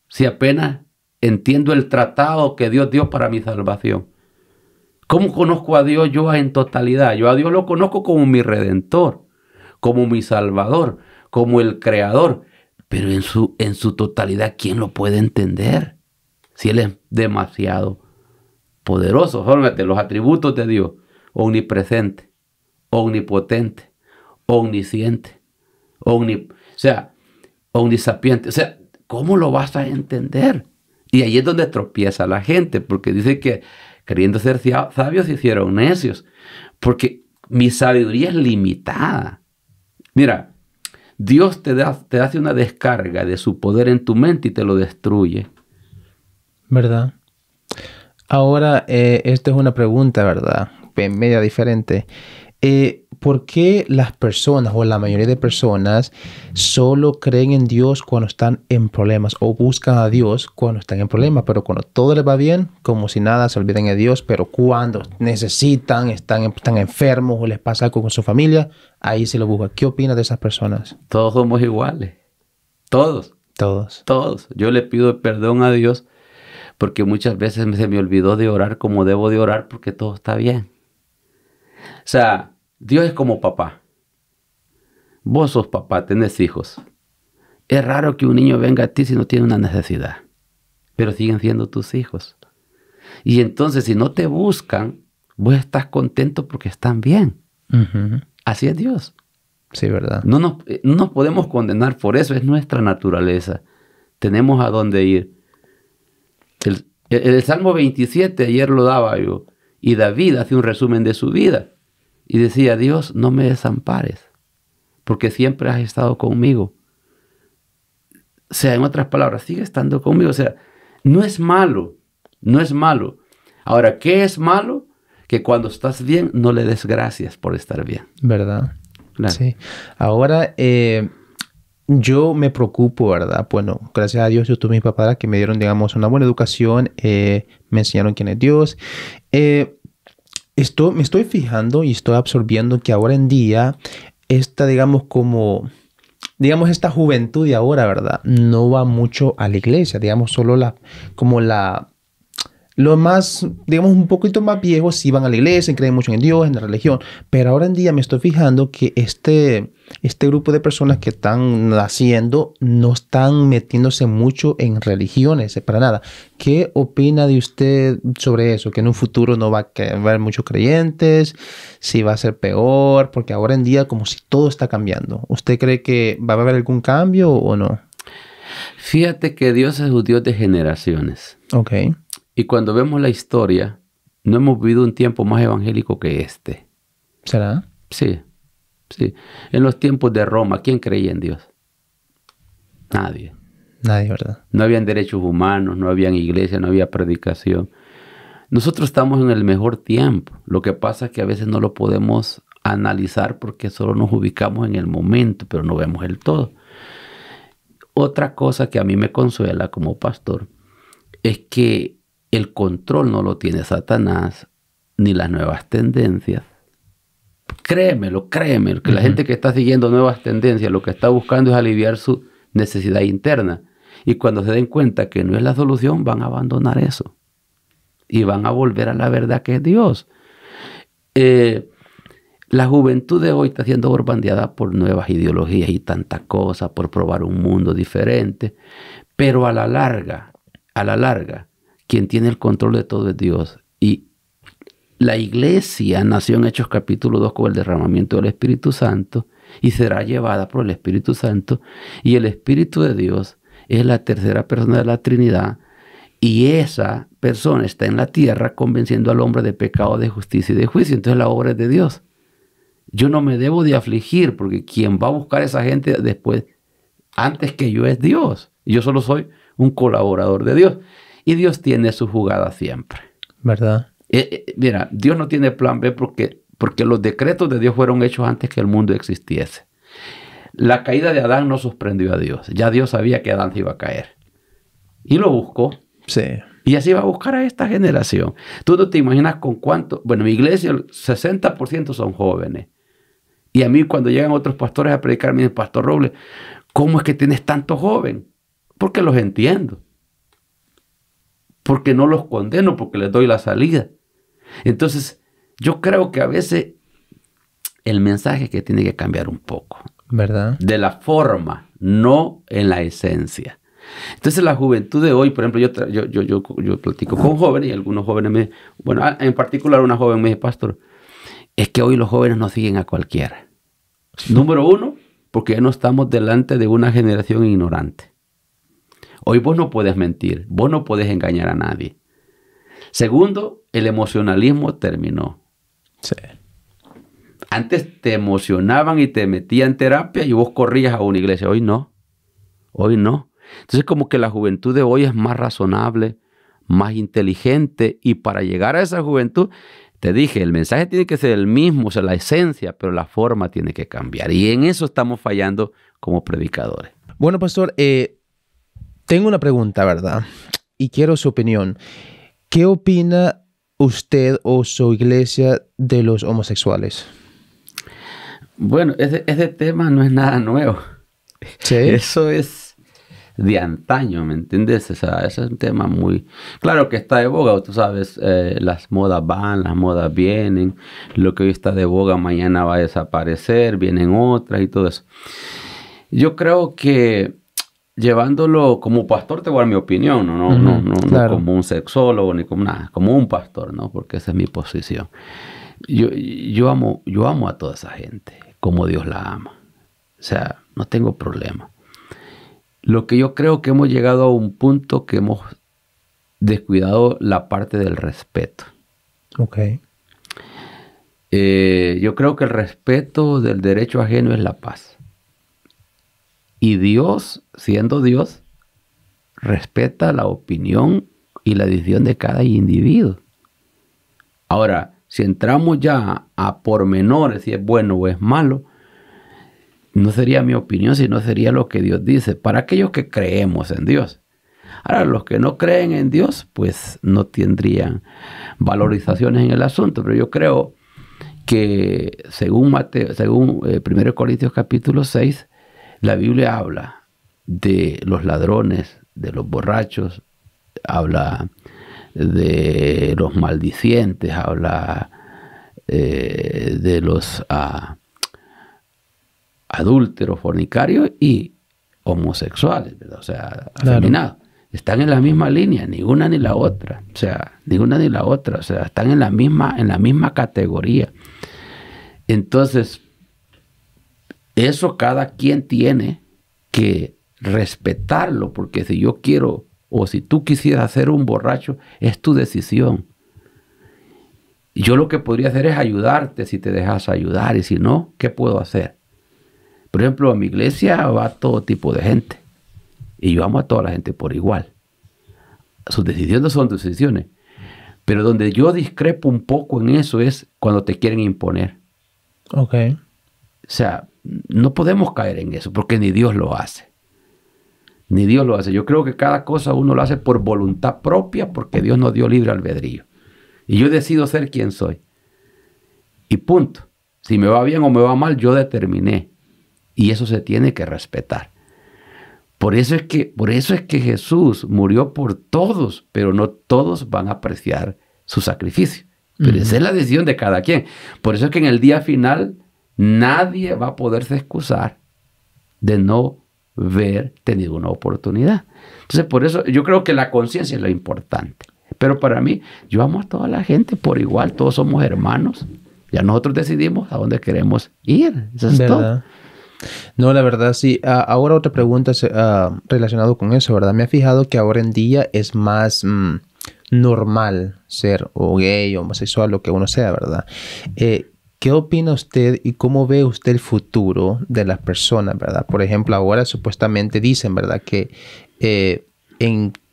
si apenas entiendo el tratado que Dios dio para mi salvación? ¿Cómo conozco a Dios yo en totalidad? Yo a Dios lo conozco como mi redentor, como mi salvador, como el creador. Pero en su, en su totalidad, ¿quién lo puede entender? Si Él es demasiado poderoso. Fórmate los atributos de Dios. Omnipresente, omnipotente, omnisciente, o sea, omnisapiente. O sea, ¿cómo lo vas a entender? Y ahí es donde tropieza la gente, porque dice que queriendo ser sabios, hicieron necios, porque mi sabiduría es limitada. Mira, Dios te, da, te hace una descarga de su poder en tu mente y te lo destruye. ¿Verdad? Ahora, eh, esta es una pregunta, ¿verdad? Media diferente. Eh, ¿por qué las personas o la mayoría de personas solo creen en Dios cuando están en problemas o buscan a Dios cuando están en problemas? Pero cuando todo les va bien, como si nada, se olviden de Dios, pero cuando necesitan, están, están enfermos o les pasa algo con su familia, ahí se lo buscan. ¿Qué opinas de esas personas? Todos somos iguales. Todos. Todos. Todos. Yo le pido perdón a Dios porque muchas veces se me olvidó de orar como debo de orar porque todo está bien. O sea, Dios es como papá. Vos sos papá, tenés hijos. Es raro que un niño venga a ti si no tiene una necesidad, pero siguen siendo tus hijos. Y entonces si no te buscan, vos estás contento porque están bien. Así es Dios. Sí, ¿verdad? No nos, eh, no podemos condenar por eso, es nuestra naturaleza. Tenemos a dónde ir. el Salmo 27 ayer lo daba yo, y David hace un resumen de su vida. Y decía, Dios, no me desampares, porque siempre has estado conmigo. O sea, en otras palabras, sigue estando conmigo. O sea, no es malo, no es malo. Ahora, ¿qué es malo? Que cuando estás bien, no le des gracias por estar bien. ¿Verdad? Sí. Ahora, eh, yo me preocupo, ¿verdad? Bueno, gracias a Dios yo tuve mis papás que me dieron, digamos, una buena educación, eh, me enseñaron quién es Dios. Eh, esto, me estoy fijando y estoy absorbiendo que ahora en día, esta, digamos, como digamos, esta juventud de ahora, ¿verdad? No va mucho a la iglesia, digamos, solo la, como la, los más, digamos, un poquito más viejos si van a la iglesia, creen mucho en Dios, en la religión, pero ahora en día me estoy fijando que este, este grupo de personas que están naciendo no están metiéndose mucho en religiones, eh, para nada. ¿Qué opina de usted sobre eso? Que en un futuro no va a haber muchos creyentes, si va a ser peor, porque ahora en día como si todo está cambiando. ¿Usted cree que va a haber algún cambio o no? Fíjate que Dios es un Dios de generaciones. Ok. Y cuando vemos la historia, no hemos vivido un tiempo más evangélico que este. ¿Será? Sí, sí. En los tiempos de Roma, ¿quién creía en Dios? Nadie. Nadie, ¿verdad? No habían derechos humanos, no habían iglesia, no había predicación. Nosotros estamos en el mejor tiempo. Lo que pasa es que a veces no lo podemos analizar porque solo nos ubicamos en el momento, pero no vemos el todo. Otra cosa que a mí me consuela como pastor es que el control no lo tiene Satanás ni las nuevas tendencias. Créemelo, créemelo, que la gente que está siguiendo nuevas tendencias lo que está buscando es aliviar su necesidad interna. Y cuando se den cuenta que no es la solución, van a abandonar eso. Y van a volver a la verdad que es Dios. Eh, la juventud de hoy está siendo borbandeada por nuevas ideologías y tantas cosas, por probar un mundo diferente. Pero a la larga, a la larga, quien tiene el control de todo es Dios. Y la iglesia nació en Hechos capítulo 2 con el derramamiento del Espíritu Santo y será llevada por el Espíritu Santo. Y el Espíritu de Dios es la tercera persona de la Trinidad y esa persona está en la tierra convenciendo al hombre de pecado, de justicia y de juicio. Entonces la obra es de Dios. Yo no me debo de afligir porque quien va a buscar a esa gente después, antes que yo es Dios. Yo solo soy un colaborador de Dios. Y Dios tiene su jugada siempre. ¿Verdad? Eh, eh, mira, Dios no tiene plan B porque, porque los decretos de Dios fueron hechos antes que el mundo existiese. La caída de Adán no sorprendió a Dios. Ya Dios sabía que Adán se iba a caer. Y lo buscó. Sí. Y así va a buscar a esta generación. Tú no te imaginas con cuánto. Bueno, mi iglesia, el 60% son jóvenes. Y a mí, cuando llegan otros pastores a predicar, me Pastor Robles, ¿cómo es que tienes tanto joven? Porque los entiendo porque no los condeno, porque les doy la salida. Entonces, yo creo que a veces el mensaje que tiene que cambiar un poco. ¿Verdad? De la forma, no en la esencia. Entonces la juventud de hoy, por ejemplo, yo, yo, yo, yo, platico con jóvenes y algunos jóvenes me... Bueno, ah, en particular una joven me dice, pastor, es que hoy los jóvenes no siguen a cualquiera. Número uno, porque ya no estamos delante de una generación ignorante. Hoy vos no puedes mentir, vos no puedes engañar a nadie. Segundo, el emocionalismo terminó. Sí. Antes te emocionaban y te metían en terapia y vos corrías a una iglesia. Hoy no. Hoy no. Entonces como que la juventud de hoy es más razonable, más inteligente y para llegar a esa juventud, te dije, el mensaje tiene que ser el mismo, o sea, la esencia, pero la forma tiene que cambiar. Y en eso estamos fallando como predicadores. Bueno, pastor, eh, tengo una pregunta, ¿verdad? Y quiero su opinión. ¿Qué opina usted o su iglesia de los homosexuales? Bueno, ese, tema no es nada nuevo. Eso es de antaño, ¿me entiendes? O sea, ese es un tema muy... Claro que está de boga, tú sabes, eh, las modas van, las modas vienen, lo que hoy está de boga mañana va a desaparecer, vienen otras y todo eso. Yo creo que llevándolo como pastor, te voy a dar mi opinión, no, como un sexólogo ni como nada, como un pastor, ¿no? Porque esa es mi posición. Yo, yo, amo, yo amo a toda esa gente, como Dios la ama. O sea, no tengo problema. Lo que yo creo que hemos llegado a un punto que hemos descuidado la parte del respeto. Ok. Eh, yo creo que el respeto del derecho ajeno es la paz. Y Dios, siendo Dios, respeta la opinión y la decisión de cada individuo. Ahora, si entramos ya a pormenores, si es bueno o es malo, no sería mi opinión, sino sería lo que Dios dice para aquellos que creemos en Dios. Ahora, los que no creen en Dios, pues no tendrían valorizaciones en el asunto, pero yo creo que según, Mateo, según 1 eh, Corintios capítulo 6, la Biblia habla de los ladrones, de los borrachos, habla de los maldicientes, habla eh, de los ah, adúlteros, fornicarios y homosexuales, o sea, afeminados. Están en la misma línea, ni una ni la otra, o sea, ni una ni la otra, o sea, están en la misma, en la misma categoría. Entonces, eso cada quien tiene que respetarlo, porque si yo quiero o si tú quisieras hacer un borracho, es tu decisión. Yo lo que podría hacer es ayudarte si te dejas ayudar y si no, ¿qué puedo hacer? Por ejemplo, a mi iglesia va todo tipo de gente y yo amo a toda la gente por igual. Sus decisiones son decisiones. Pero donde yo discrepo un poco en eso es cuando te quieren imponer. Ok. O sea, no podemos caer en eso, porque ni Dios lo hace. Ni Dios lo hace. Yo creo que cada cosa uno lo hace por voluntad propia, porque Dios nos dio libre albedrío. Y yo decido ser quien soy. Y punto. Si me va bien o me va mal, yo determiné. Y eso se tiene que respetar. Por eso es que, por eso es que Jesús murió por todos, pero no todos van a apreciar su sacrificio. Pero esa es la decisión de cada quien. Por eso es que en el día final Nadie va a poderse excusar de no haber tenido una oportunidad. Entonces, por eso yo creo que la conciencia es lo importante. Pero para mí, yo amo a toda la gente por igual, todos somos hermanos. Ya nosotros decidimos a dónde queremos ir. es ¿verdad? No, la verdad sí. Ah, ahora otra pregunta ah, relacionada con eso, ¿verdad? Me ha fijado que ahora en día es más mm, normal ser o gay, homosexual, lo que uno sea, ¿verdad? Eh, ¿Qué opina usted y cómo ve usted el futuro de las personas, verdad? Por ejemplo, ahora supuestamente dicen, ¿verdad? Que eh,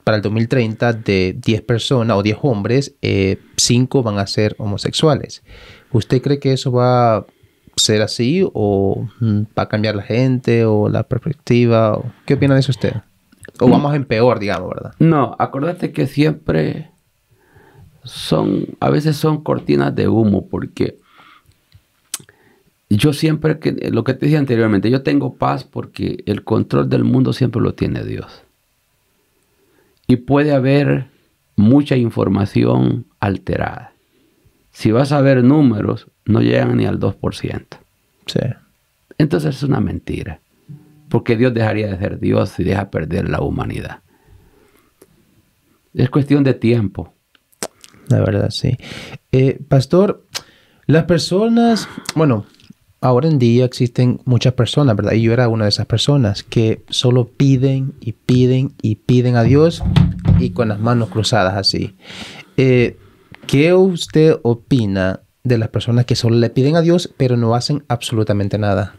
para el 2030 de 10 personas o 10 hombres, 5 eh, van a ser homosexuales. ¿Usted cree que eso va a ser así o mm, va a cambiar la gente o la perspectiva? ¿Qué opina de eso usted? O vamos en peor, digamos, ¿verdad? No, acuérdate que siempre son, a veces son cortinas de humo porque yo siempre, que, eh, lo que te dije anteriormente, yo tengo paz porque el control del mundo siempre lo tiene Dios. Y puede haber mucha información alterada. Si vas a ver números, no llegan ni al 2%. Sí. Entonces es una mentira. Porque Dios dejaría de ser Dios si deja perder la humanidad. Es cuestión de tiempo. La verdad, sí. Eh, pastor, las personas, bueno, ahora en día existen muchas personas, ¿verdad? Y yo era una de esas personas que solo piden y piden y piden a Dios y con las manos cruzadas así. Eh, ¿Qué usted opina de las personas que solo le piden a Dios pero no hacen absolutamente nada?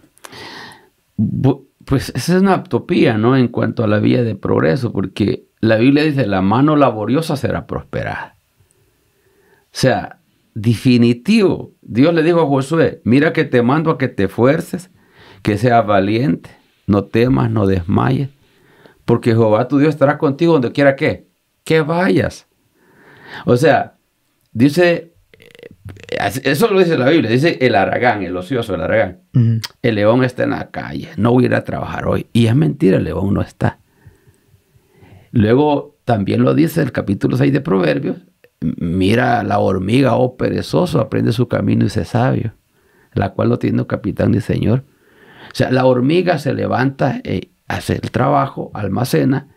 Pues esa es una utopía, ¿no? En cuanto a la vía de progreso, porque la Biblia dice, la mano laboriosa será prosperada. O sea, definitivo. Dios le dijo a Josué, mira que te mando a que te fuerces, que seas valiente, no temas, no desmayes, porque Jehová tu Dios estará contigo donde quiera que, que vayas. O sea, dice, eh, eso lo dice la Biblia, dice el aragán, el ocioso, el aragán. El león está en la calle, no voy a ir a trabajar hoy. Y es mentira, el león no está. Luego también lo dice el capítulo 6 de Proverbios, Mira la hormiga, oh perezoso, aprende su camino y se sabio, la cual lo tiene capitán y señor. O sea, la hormiga se levanta, y eh, hace el trabajo, almacena,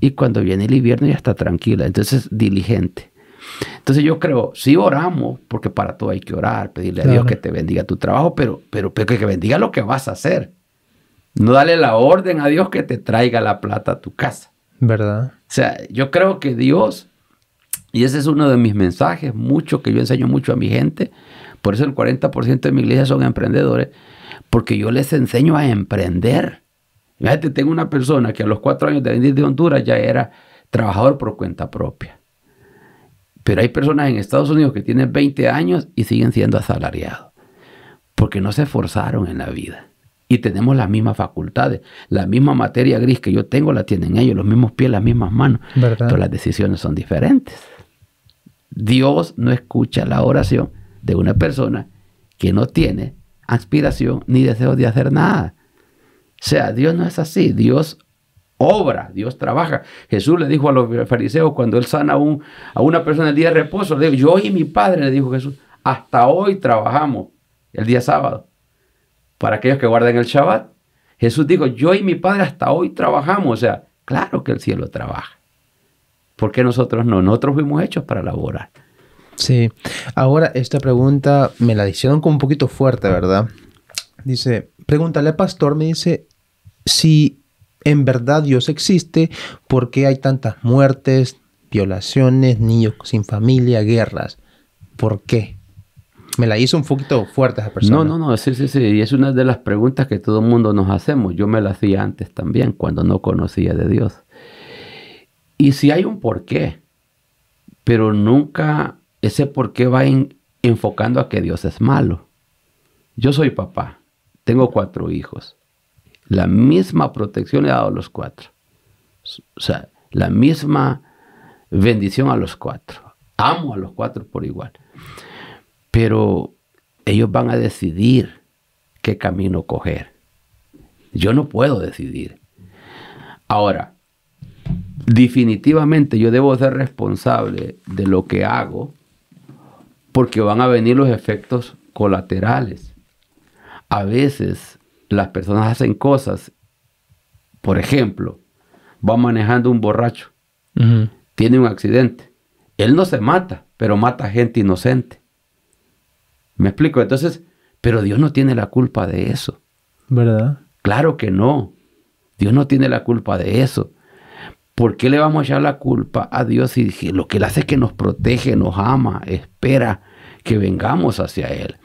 y cuando viene el invierno ya está tranquila, entonces diligente. Entonces yo creo, si oramos, porque para todo hay que orar, pedirle a Dios que te bendiga tu trabajo, pero, pero, pero que bendiga lo que vas a hacer. No dale la orden a Dios que te traiga la plata a tu casa. ¿Verdad? O sea, yo creo que Dios y ese es uno de mis mensajes, mucho que yo enseño mucho a mi gente. Por eso el 40% de mi iglesia son emprendedores, porque yo les enseño a emprender. Fíjate, tengo una persona que a los cuatro años de venir de Honduras ya era trabajador por cuenta propia. Pero hay personas en Estados Unidos que tienen 20 años y siguen siendo asalariados, porque no se esforzaron en la vida. Y tenemos las mismas facultades, la misma materia gris que yo tengo la tienen ellos, los mismos pies, las mismas manos, pero las decisiones son diferentes. Dios no escucha la oración de una persona que no tiene aspiración ni deseo de hacer nada. O sea, Dios no es así. Dios obra, Dios trabaja. Jesús le dijo a los fariseos cuando él sana a, una persona el día de reposo, yo y mi padre, le dijo Jesús, hasta hoy trabajamos el día sábado. Para aquellos que guardan el Shabbat, Jesús dijo, yo y mi padre hasta hoy trabajamos. O sea, claro que el cielo trabaja. ¿Por qué nosotros no? Nosotros fuimos hechos para laborar. Sí. Ahora, esta pregunta me la hicieron como un poquito fuerte, ¿verdad? Dice, pregúntale al pastor, me dice, si en verdad Dios existe, ¿por qué hay tantas muertes, violaciones, niños sin familia, guerras? ¿Por qué? Me la hizo un poquito fuerte esa persona. No, no, no, sí, sí, sí. Y es una de las preguntas que todo el mundo nos hacemos. Yo me la hacía antes también, cuando no conocía de Dios. Y si hay un porqué, pero nunca ese porqué va enfocando a que Dios es malo. Yo soy papá, tengo cuatro hijos. La misma protección he dado a los cuatro. O sea, la misma bendición a los cuatro. Amo a los cuatro por igual. Pero ellos van a decidir qué camino coger. Yo no puedo decidir. Ahora, definitivamente yo debo ser responsable de lo que hago porque van a venir los efectos colaterales. A veces las personas hacen cosas, por ejemplo, va manejando un borracho, tiene un accidente, él no se mata, pero mata gente inocente. ¿Me explico? Entonces, pero Dios no tiene la culpa de eso. ¿Verdad? Claro que no. Dios no tiene la culpa de eso. ¿Por qué le vamos a echar la culpa a Dios si lo que Él hace es que nos protege, nos ama, espera que vengamos hacia Él?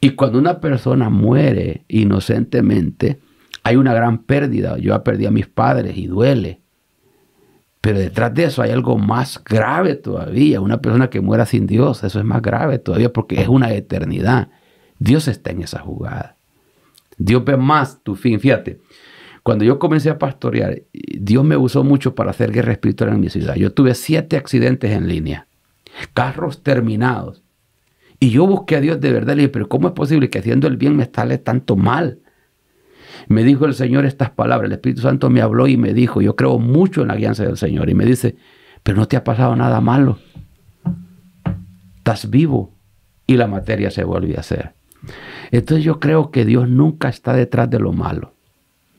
Y cuando una persona muere inocentemente, hay una gran pérdida. Yo perdí a mis padres y duele. Pero detrás de eso hay algo más grave todavía. Una persona que muera sin Dios, eso es más grave todavía porque es una eternidad. Dios está en esa jugada. Dios ve más tu fin. Fíjate, cuando yo comencé a pastorear, Dios me usó mucho para hacer guerra espiritual en mi ciudad. Yo tuve siete accidentes en línea, carros terminados. Y yo busqué a Dios de verdad. y Le dije, pero ¿cómo es posible que haciendo el bien me sale tanto mal? Me dijo el Señor estas palabras. El Espíritu Santo me habló y me dijo, yo creo mucho en la guianza del Señor. Y me dice, pero no te ha pasado nada malo. Estás vivo. Y la materia se vuelve a hacer. Entonces yo creo que Dios nunca está detrás de lo malo.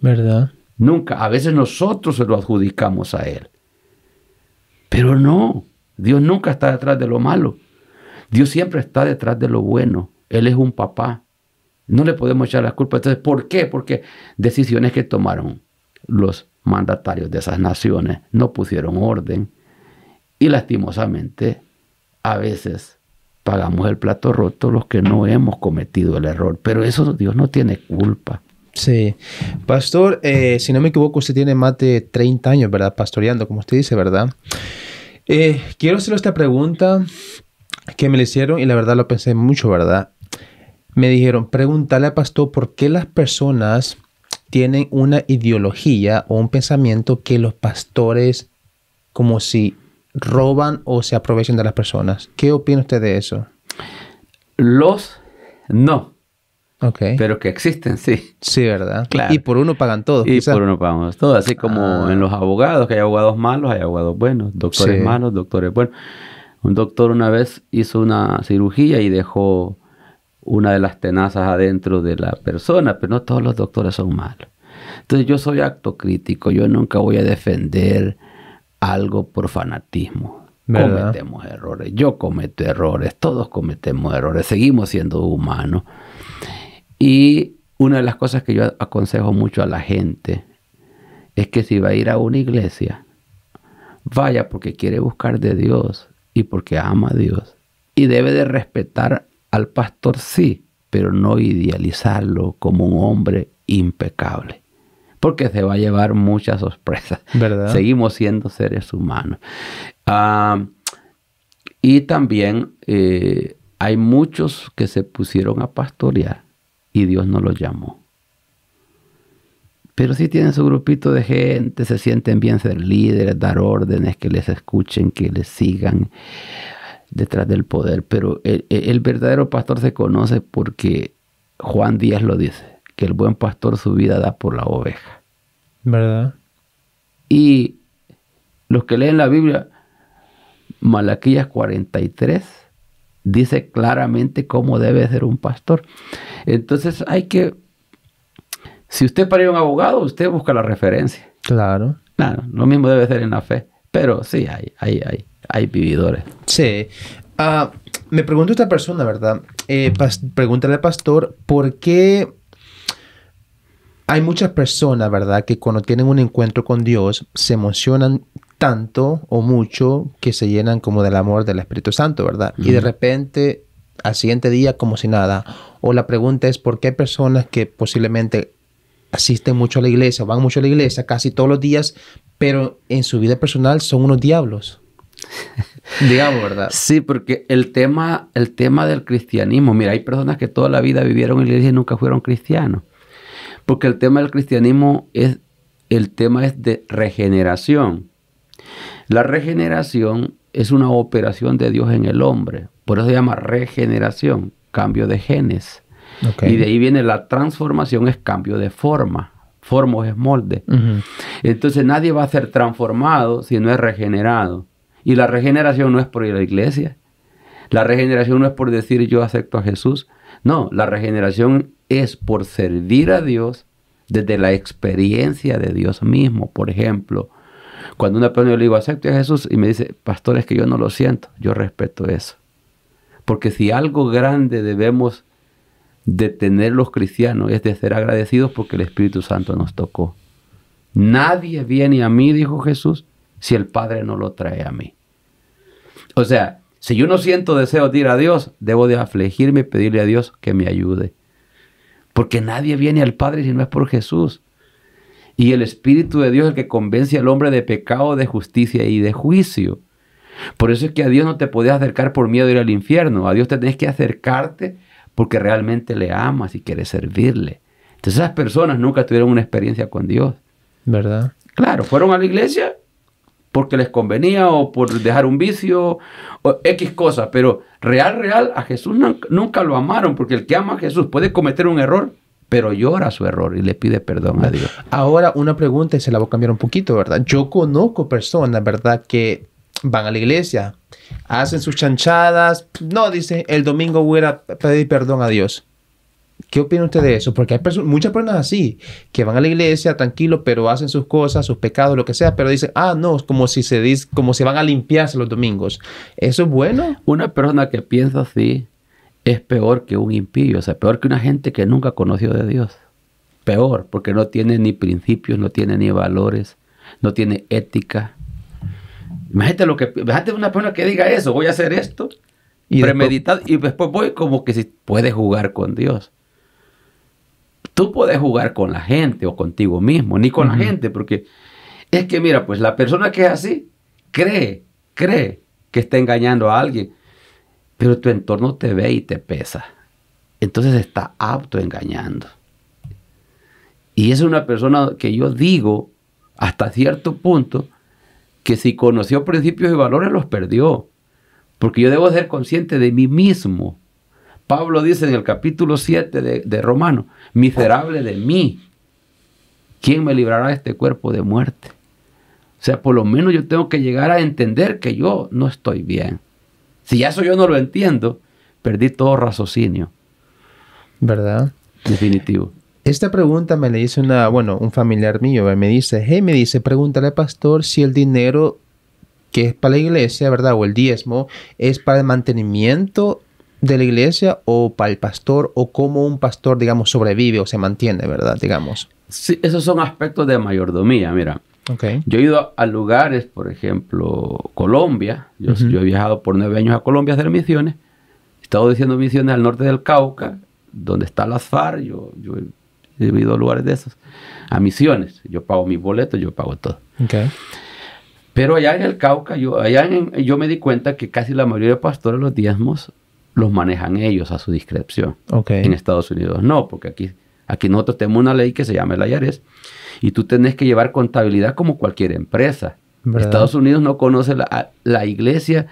¿Verdad? Nunca. A veces nosotros se lo adjudicamos a Él. Pero no, Dios nunca está detrás de lo malo. Dios siempre está detrás de lo bueno. Él es un papá. No le podemos echar las culpas. Entonces, ¿por qué? Porque decisiones que tomaron los mandatarios de esas naciones no pusieron orden. Y lastimosamente, a veces pagamos el plato roto los que no hemos cometido el error. Pero eso Dios no tiene culpa. Sí. Pastor, eh, si no me equivoco, usted tiene más de 30 años, ¿verdad? Pastoreando, como usted dice, ¿verdad? Eh, quiero hacer esta pregunta que me le hicieron y la verdad lo pensé mucho, ¿verdad? Me dijeron, pregúntale al Pastor por qué las personas tienen una ideología o un pensamiento que los pastores como si roban o se aprovechan de las personas. ¿Qué opina usted de eso? Los no. Pero que existen, sí. Sí, ¿verdad? Y por uno pagan todos. Y por uno pagamos todos. Así como ah. en los abogados, que hay abogados malos, hay abogados buenos, doctores malos, doctores buenos. Un doctor una vez hizo una cirugía y dejó una de las tenazas adentro de la persona, pero no todos los doctores son malos. Entonces yo soy acto crítico, yo nunca voy a defender algo por fanatismo. Cometemos errores, yo cometo errores, todos cometemos errores, seguimos siendo humanos. Y una de las cosas que yo aconsejo mucho a la gente es que si va a ir a una iglesia, vaya porque quiere buscar de Dios y porque ama a Dios. Y debe de respetar al pastor, sí, pero no idealizarlo como un hombre impecable. Porque se va a llevar muchas sorpresas. ¿verdad? Seguimos siendo seres humanos. Ah, y también eh, hay muchos que se pusieron a pastorear y Dios no los llamó. Pero sí tienen su grupito de gente, se sienten bien ser líderes, dar órdenes, que les escuchen, que les sigan detrás del poder. Pero el, el verdadero pastor se conoce porque Juan Díaz lo dice, que el buen pastor su vida da por la oveja. ¿Verdad? Y los que leen la Biblia, Malaquías 43, dice claramente cómo debe ser un pastor. Entonces hay que, si usted para un abogado, usted busca la referencia. Claro. Claro, ah, lo mismo debe ser en la fe, pero sí, hay, hay, hay, hay vividores. Sí. Ah, me pregunta esta persona, ¿verdad? Eh, pregúntale al pastor, ¿por qué hay muchas personas, ¿verdad?, que cuando tienen un encuentro con Dios se emocionan tanto o mucho que se llenan como del amor del Espíritu Santo, ¿verdad? Y de repente al siguiente día como si nada. O la pregunta es por qué hay personas que posiblemente asisten mucho a la iglesia, van mucho a la iglesia casi todos los días, pero en su vida personal son unos diablos. Digamos, ¿verdad? Sí, porque el tema, el tema del cristianismo, mira, hay personas que toda la vida vivieron en la iglesia y nunca fueron cristianos. Porque el tema del cristianismo es, el tema es de regeneración. La regeneración es una operación de Dios en el hombre. Por eso se llama regeneración, cambio de genes. Y de ahí viene la transformación, es cambio de forma. Formos es molde. Entonces nadie va a ser transformado si no es regenerado. Y la regeneración no es por ir a la iglesia. La regeneración no es por decir yo acepto a Jesús. No, la regeneración es por servir a Dios desde la experiencia de Dios mismo. Por ejemplo, cuando una persona yo le digo, acepte a Jesús, y me dice, pastor, es que yo no lo siento, yo respeto eso. Porque si algo grande debemos de tener los cristianos es de ser agradecidos porque el Espíritu Santo nos tocó. Nadie viene a mí, dijo Jesús, si el Padre no lo trae a mí. O sea, si yo no siento deseo de ir a Dios, debo de afligirme y pedirle a Dios que me ayude. Porque nadie viene al Padre si no es por Jesús. Y el Espíritu de Dios es el que convence al hombre de pecado, de justicia y de juicio. Por eso es que a Dios no te podés acercar por miedo de ir al infierno. A Dios te tenés que acercarte porque realmente le amas y quieres servirle. Entonces esas personas nunca tuvieron una experiencia con Dios. ¿Verdad? Claro, fueron a la iglesia porque les convenía o por dejar un vicio o X cosas, pero real, real, a Jesús nunca lo amaron porque el que ama a Jesús puede cometer un error pero llora su error y le pide perdón a Dios. Ahora una pregunta y se la voy a cambiar un poquito, ¿verdad? Yo conozco personas, ¿verdad? Que van a la iglesia, hacen sus chanchadas, no, dice, el domingo voy a pedir perdón a Dios. ¿Qué opina usted de eso? Porque hay personas, muchas personas así, que van a la iglesia tranquilo, pero hacen sus cosas, sus pecados, lo que sea, pero dicen, ah, no, es como si se como si van a limpiarse los domingos. ¿Eso es bueno? Una persona que piensa así es peor que un impío, o sea, peor que una gente que nunca conoció de Dios. Peor, porque no tiene ni principios, no tiene ni valores, no tiene ética. Imagínate lo que, una persona que diga eso, voy a hacer esto, y premeditado, y después voy como que si puedes jugar con Dios. Tú puedes jugar con la gente o contigo mismo, ni con la gente, porque es que mira, pues la persona que es así cree, cree que está engañando a alguien pero tu entorno te ve y te pesa. Entonces está apto engañando. Y es una persona que yo digo, hasta cierto punto, que si conoció principios y valores los perdió. Porque yo debo ser consciente de mí mismo. Pablo dice en el capítulo 7 de, de Romano, miserable de mí, ¿quién me librará de este cuerpo de muerte? O sea, por lo menos yo tengo que llegar a entender que yo no estoy bien. Si ya eso yo no lo entiendo, perdí todo raciocinio. ¿Verdad? Definitivo. Esta pregunta me la hizo una, bueno, un familiar mío, me dice, hey, me dice, pregúntale al pastor si el dinero que es para la iglesia, ¿verdad? O el diezmo, es para el mantenimiento de la iglesia o para el pastor o cómo un pastor, digamos, sobrevive o se mantiene, ¿verdad? Digamos. Sí, esos son aspectos de mayordomía, mira. Yo he ido a lugares, por ejemplo, Colombia. Yo, yo he viajado por nueve años a Colombia a hacer misiones. He estado haciendo misiones al norte del Cauca, donde está las FARC. Yo, he ido a lugares de esos, a misiones. Yo pago mis boletos, yo pago todo. Pero allá en el Cauca, yo, yo me di cuenta que casi la mayoría de pastores los diezmos los manejan ellos a su discreción. En Estados Unidos no, porque aquí, aquí nosotros tenemos una ley que se llama el Ayares y tú tenés que llevar contabilidad como cualquier empresa. Estados Unidos no conoce la, la, iglesia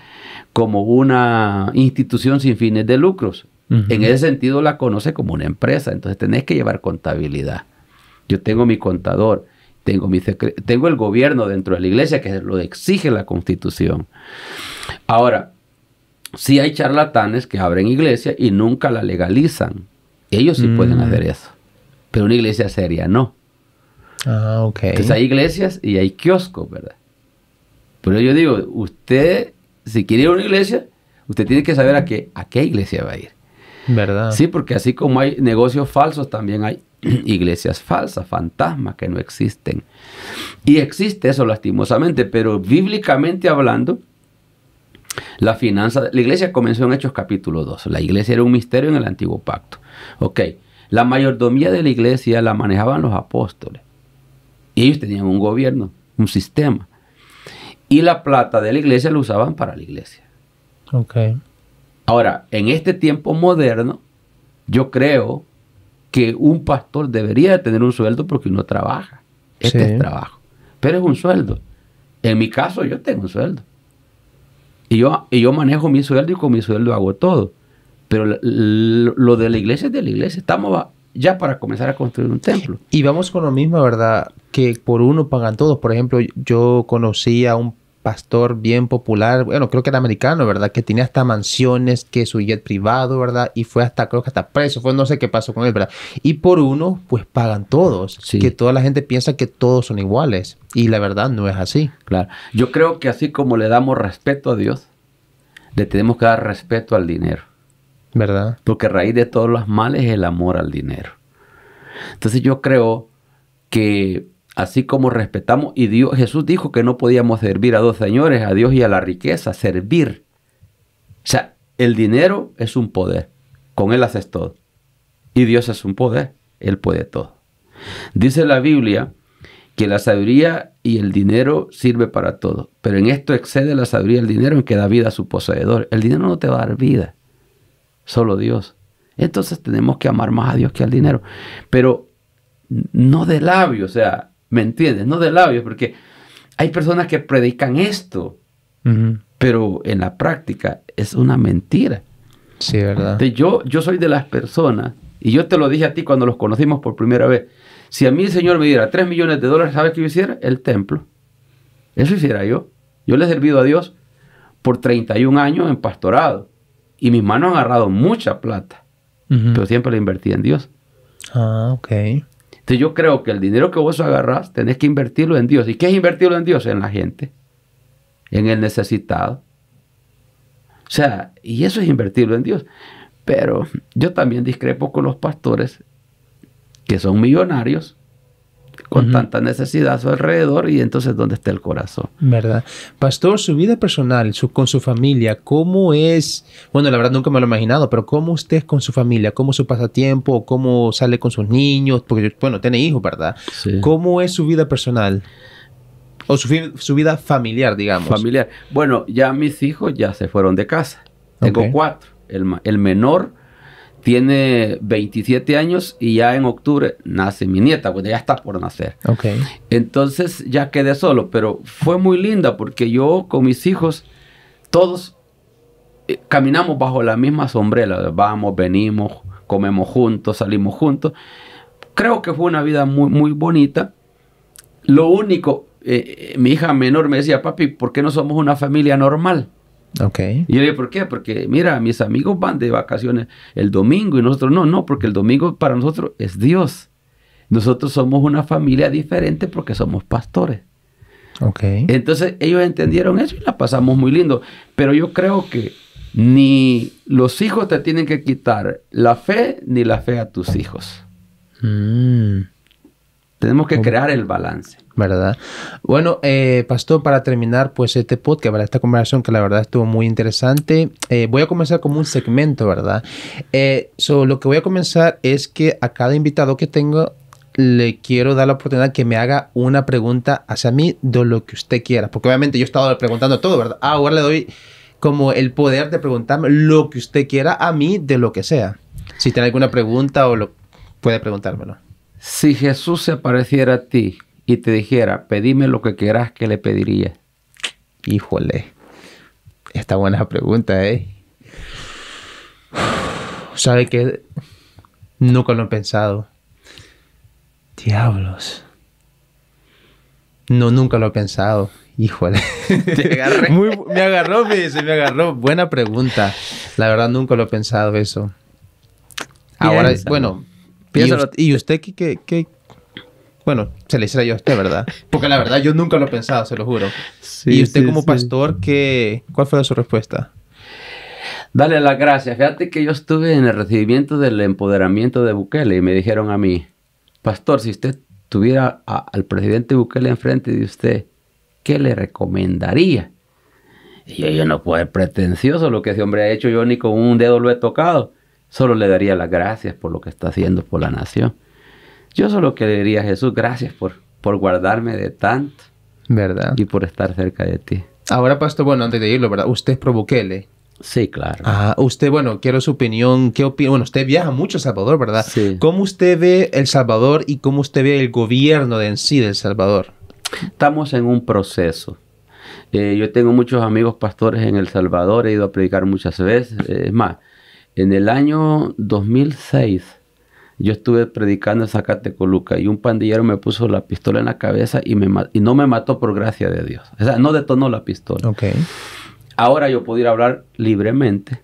como una institución sin fines de lucros. En ese sentido la conoce como una empresa, entonces tenés que llevar contabilidad. Yo tengo mi contador, tengo, tengo el gobierno dentro de la iglesia que lo exige la constitución. Ahora, si hay charlatanes que abren iglesia y nunca la legalizan. Ellos sí pueden mm. hacer eso, pero una iglesia seria no. Ah, ok. Entonces hay iglesias y hay kioscos, ¿verdad? Pero yo digo, usted, si quiere ir a una iglesia, usted tiene que saber a qué, a qué iglesia va a ir. ¿Verdad? Sí, porque así como hay negocios falsos, también hay iglesias falsas, fantasmas que no existen. Y existe eso lastimosamente, pero bíblicamente hablando, la finanza, la iglesia comenzó en Hechos capítulo 2. La iglesia era un misterio en el antiguo pacto. Ok, la mayordomía de la iglesia la manejaban los apóstoles ellos tenían un gobierno, un sistema. Y la plata de la iglesia la usaban para la iglesia. Okay. Ahora, en este tiempo moderno, yo creo que un pastor debería tener un sueldo porque uno trabaja. Este es trabajo. Pero es un sueldo. En mi caso, yo tengo un sueldo. Y yo, yo manejo mi sueldo y con mi sueldo hago todo. Pero lo, lo de la iglesia es de la iglesia. Estamos ya para comenzar a construir un templo. Y vamos con lo mismo, ¿verdad? Que por uno pagan todos. Por ejemplo, yo conocí a un pastor bien popular, bueno, creo que era americano, ¿verdad? Que tenía hasta mansiones, que su jet privado, ¿verdad? Y fue hasta, creo que hasta preso, fue no sé qué pasó con él, ¿verdad? Y por uno, pues pagan todos, que toda la gente piensa que todos son iguales, y la verdad no es así. Claro, yo creo que así como le damos respeto a Dios, le tenemos que dar respeto al dinero. Porque raíz de todos los males es el amor al dinero. Entonces yo creo que así como respetamos, y Dios, Jesús dijo que no podíamos servir a dos señores, a Dios y a la riqueza, servir. O sea, el dinero es un poder, con él haces todo. Y Dios es un poder, él puede todo. Dice la Biblia que la sabiduría y el dinero sirve para todo, pero en esto excede la sabiduría y el dinero en que da vida a su poseedor. El dinero no te va a dar vida solo Dios. Entonces tenemos que amar más a Dios que al dinero. Pero no de labios, o sea, ¿me entiendes? No de labios, porque hay personas que predican esto, pero en la práctica es una mentira. Sí, ¿verdad? yo, yo soy de las personas, y yo te lo dije a ti cuando los conocimos por primera vez, si a mí el Señor me diera 3 millones de dólares, ¿sabes qué yo hiciera? El templo. Eso hiciera yo. Yo le he servido a Dios por 31 años en pastorado. Y mis manos han agarrado mucha plata, pero siempre la invertí en Dios. Ah, ok. Entonces yo creo que el dinero que vos agarrás tenés que invertirlo en Dios. ¿Y qué es invertirlo en Dios? En la gente, en el necesitado. O sea, y eso es invertirlo en Dios. Pero yo también discrepo con los pastores que son millonarios con tanta necesidad a su alrededor y entonces dónde está el corazón. ¿Verdad? Pastor, su vida personal, con su familia, ¿cómo es? Bueno, la verdad nunca me lo he imaginado, pero ¿cómo usted es con su familia? ¿Cómo su pasatiempo? ¿Cómo sale con sus niños? Porque, bueno, tiene hijos, ¿verdad? ¿Cómo es su vida personal? O su, vida familiar, digamos. Familiar. Bueno, ya mis hijos ya se fueron de casa. Tengo cuatro. El, el menor tiene 27 años y ya en octubre nace mi nieta, pues ya está por nacer. Entonces ya quedé solo, pero fue muy linda porque yo con mis hijos, todos eh, caminamos bajo la misma sombrela, vamos, venimos, comemos juntos, salimos juntos. Creo que fue una vida muy, muy bonita. Lo único, eh, eh, mi hija menor me decía, papi, ¿por qué no somos una familia normal? Okay. Y yo le ¿por qué? Porque mira, mis amigos van de vacaciones el domingo y nosotros no, no, porque el domingo para nosotros es Dios. Nosotros somos una familia diferente porque somos pastores. Okay. Entonces ellos entendieron eso y la pasamos muy lindo. Pero yo creo que ni los hijos te tienen que quitar la fe ni la fe a tus hijos. Mm. Tenemos que crear el balance. ¿Verdad? Bueno, eh, Pastor, para terminar pues este podcast, para esta conversación que la verdad estuvo muy interesante, eh, voy a comenzar como un segmento, ¿verdad? Eh, lo que voy a comenzar es que a cada invitado que tengo le quiero dar la oportunidad que me haga una pregunta hacia mí de lo que usted quiera, porque obviamente yo he estado preguntando todo, ¿verdad? Ah, ahora le doy como el poder de preguntarme lo que usted quiera a mí de lo que sea. Si tiene alguna pregunta o lo puede preguntármelo. Si Jesús se apareciera a ti y te dijera, pedime lo que quieras, que le pediría? Híjole, Esta buena pregunta, ¿eh? ¿Sabe que Nunca lo he pensado. Diablos. No, nunca lo he pensado. Híjole. me agarró, me me agarró. Buena pregunta. La verdad, nunca lo he pensado eso. Ahora, bueno, ¿Y usted, qué, qué, Bueno, se le hiciera yo a usted, ¿verdad? Porque la verdad yo nunca lo he pensado, se lo juro. y usted como pastor, ¿qué, ¿cuál fue su respuesta? Dale las gracias. Fíjate que yo estuve en el recibimiento del empoderamiento de Bukele y me dijeron a mí, pastor, si usted tuviera al presidente Bukele enfrente de usted, ¿qué le recomendaría? Y yo, yo no puedo ser pretencioso, lo que ese hombre ha hecho yo ni con un dedo lo he tocado. Solo le daría las gracias por lo que está haciendo por la nación. Yo solo que le diría Jesús, gracias por, por guardarme de tanto. ¿Verdad? Y por estar cerca de ti. Ahora, pastor, bueno, antes de irlo, ¿verdad? Usted es Provoquele? Sí, claro. Ah, usted, bueno, quiero su opinión. ¿Qué opina? Bueno, usted viaja mucho a Salvador, ¿verdad? Sí. ¿Cómo usted ve El Salvador y cómo usted ve el gobierno de en sí de El Salvador? Estamos en un proceso. Eh, yo tengo muchos amigos pastores en El Salvador, he ido a predicar muchas veces. es más, en el año 2006 yo estuve predicando en Zacatecoluca y un pandillero me puso la pistola en la cabeza y, me, y no me mató por gracia de Dios. O sea, no detonó la pistola. Ahora yo puedo hablar libremente,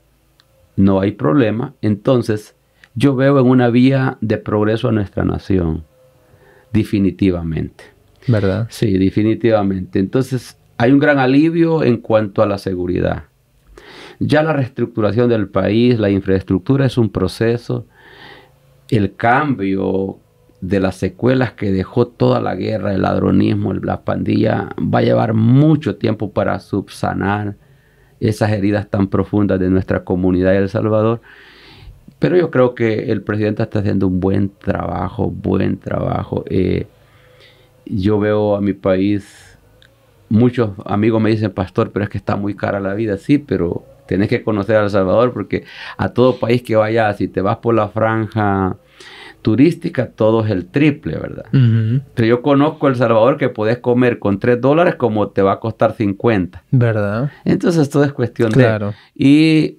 no hay problema. Entonces, yo veo en una vía de progreso a nuestra nación, definitivamente. ¿Verdad? Sí, definitivamente. Entonces, hay un gran alivio en cuanto a la seguridad. Ya la reestructuración del país, la infraestructura es un proceso. El cambio de las secuelas que dejó toda la guerra, el ladronismo, la pandilla, va a llevar mucho tiempo para subsanar esas heridas tan profundas de nuestra comunidad de El Salvador. Pero yo creo que el presidente está haciendo un buen trabajo, buen trabajo. Eh, yo veo a mi país, muchos amigos me dicen, pastor, pero es que está muy cara la vida, sí, pero tenés que conocer a El Salvador porque a todo país que vayas, si te vas por la franja turística, todo es el triple, ¿verdad? Pero yo conozco El Salvador que podés comer con 3 dólares como te va a costar 50. ¿Verdad? Entonces todo es cuestión claro. Y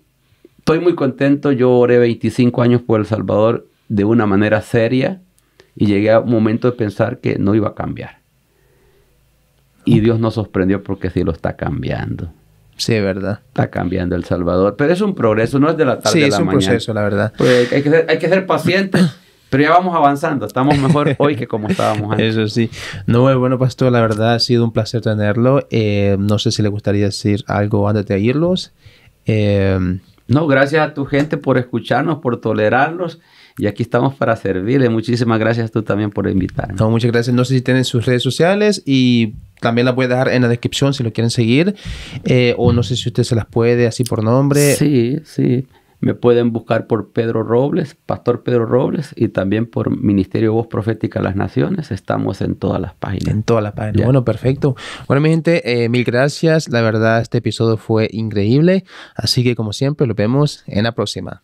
estoy muy contento, yo oré 25 años por El Salvador de una manera seria y llegué a un momento de pensar que no iba a cambiar. Y Dios nos sorprendió porque sí lo está cambiando. Sí, es verdad. Está cambiando El Salvador, pero es un progreso, no es de la tarde sí, a la mañana. Sí, es un proceso, la verdad. Pues hay que ser, hay que ser pacientes. Pero ya vamos avanzando, estamos mejor hoy que como estábamos antes. Eso sí. No, eh, bueno, Pastor, la verdad ha sido un placer tenerlo. Eh, no sé si le gustaría decir algo antes de irlos. Em, no, gracias a tu gente por escucharnos, por tolerarnos, Y aquí estamos para servirle. Muchísimas gracias tú también por invitarme. No, muchas gracias. No sé si tienen sus redes sociales y también la voy dejar en la descripción si lo quieren seguir. Eh, o no sé si usted se las puede así por nombre. Sí, sí. Me pueden buscar por Pedro Robles, Pastor Pedro Robles, y también por Ministerio Voz Profética de las Naciones. Estamos en todas las páginas. En todas las páginas. Bueno, perfecto. Bueno, mi gente, eh, mil gracias. La verdad, este episodio fue increíble. Así que, como siempre, lo vemos en la próxima.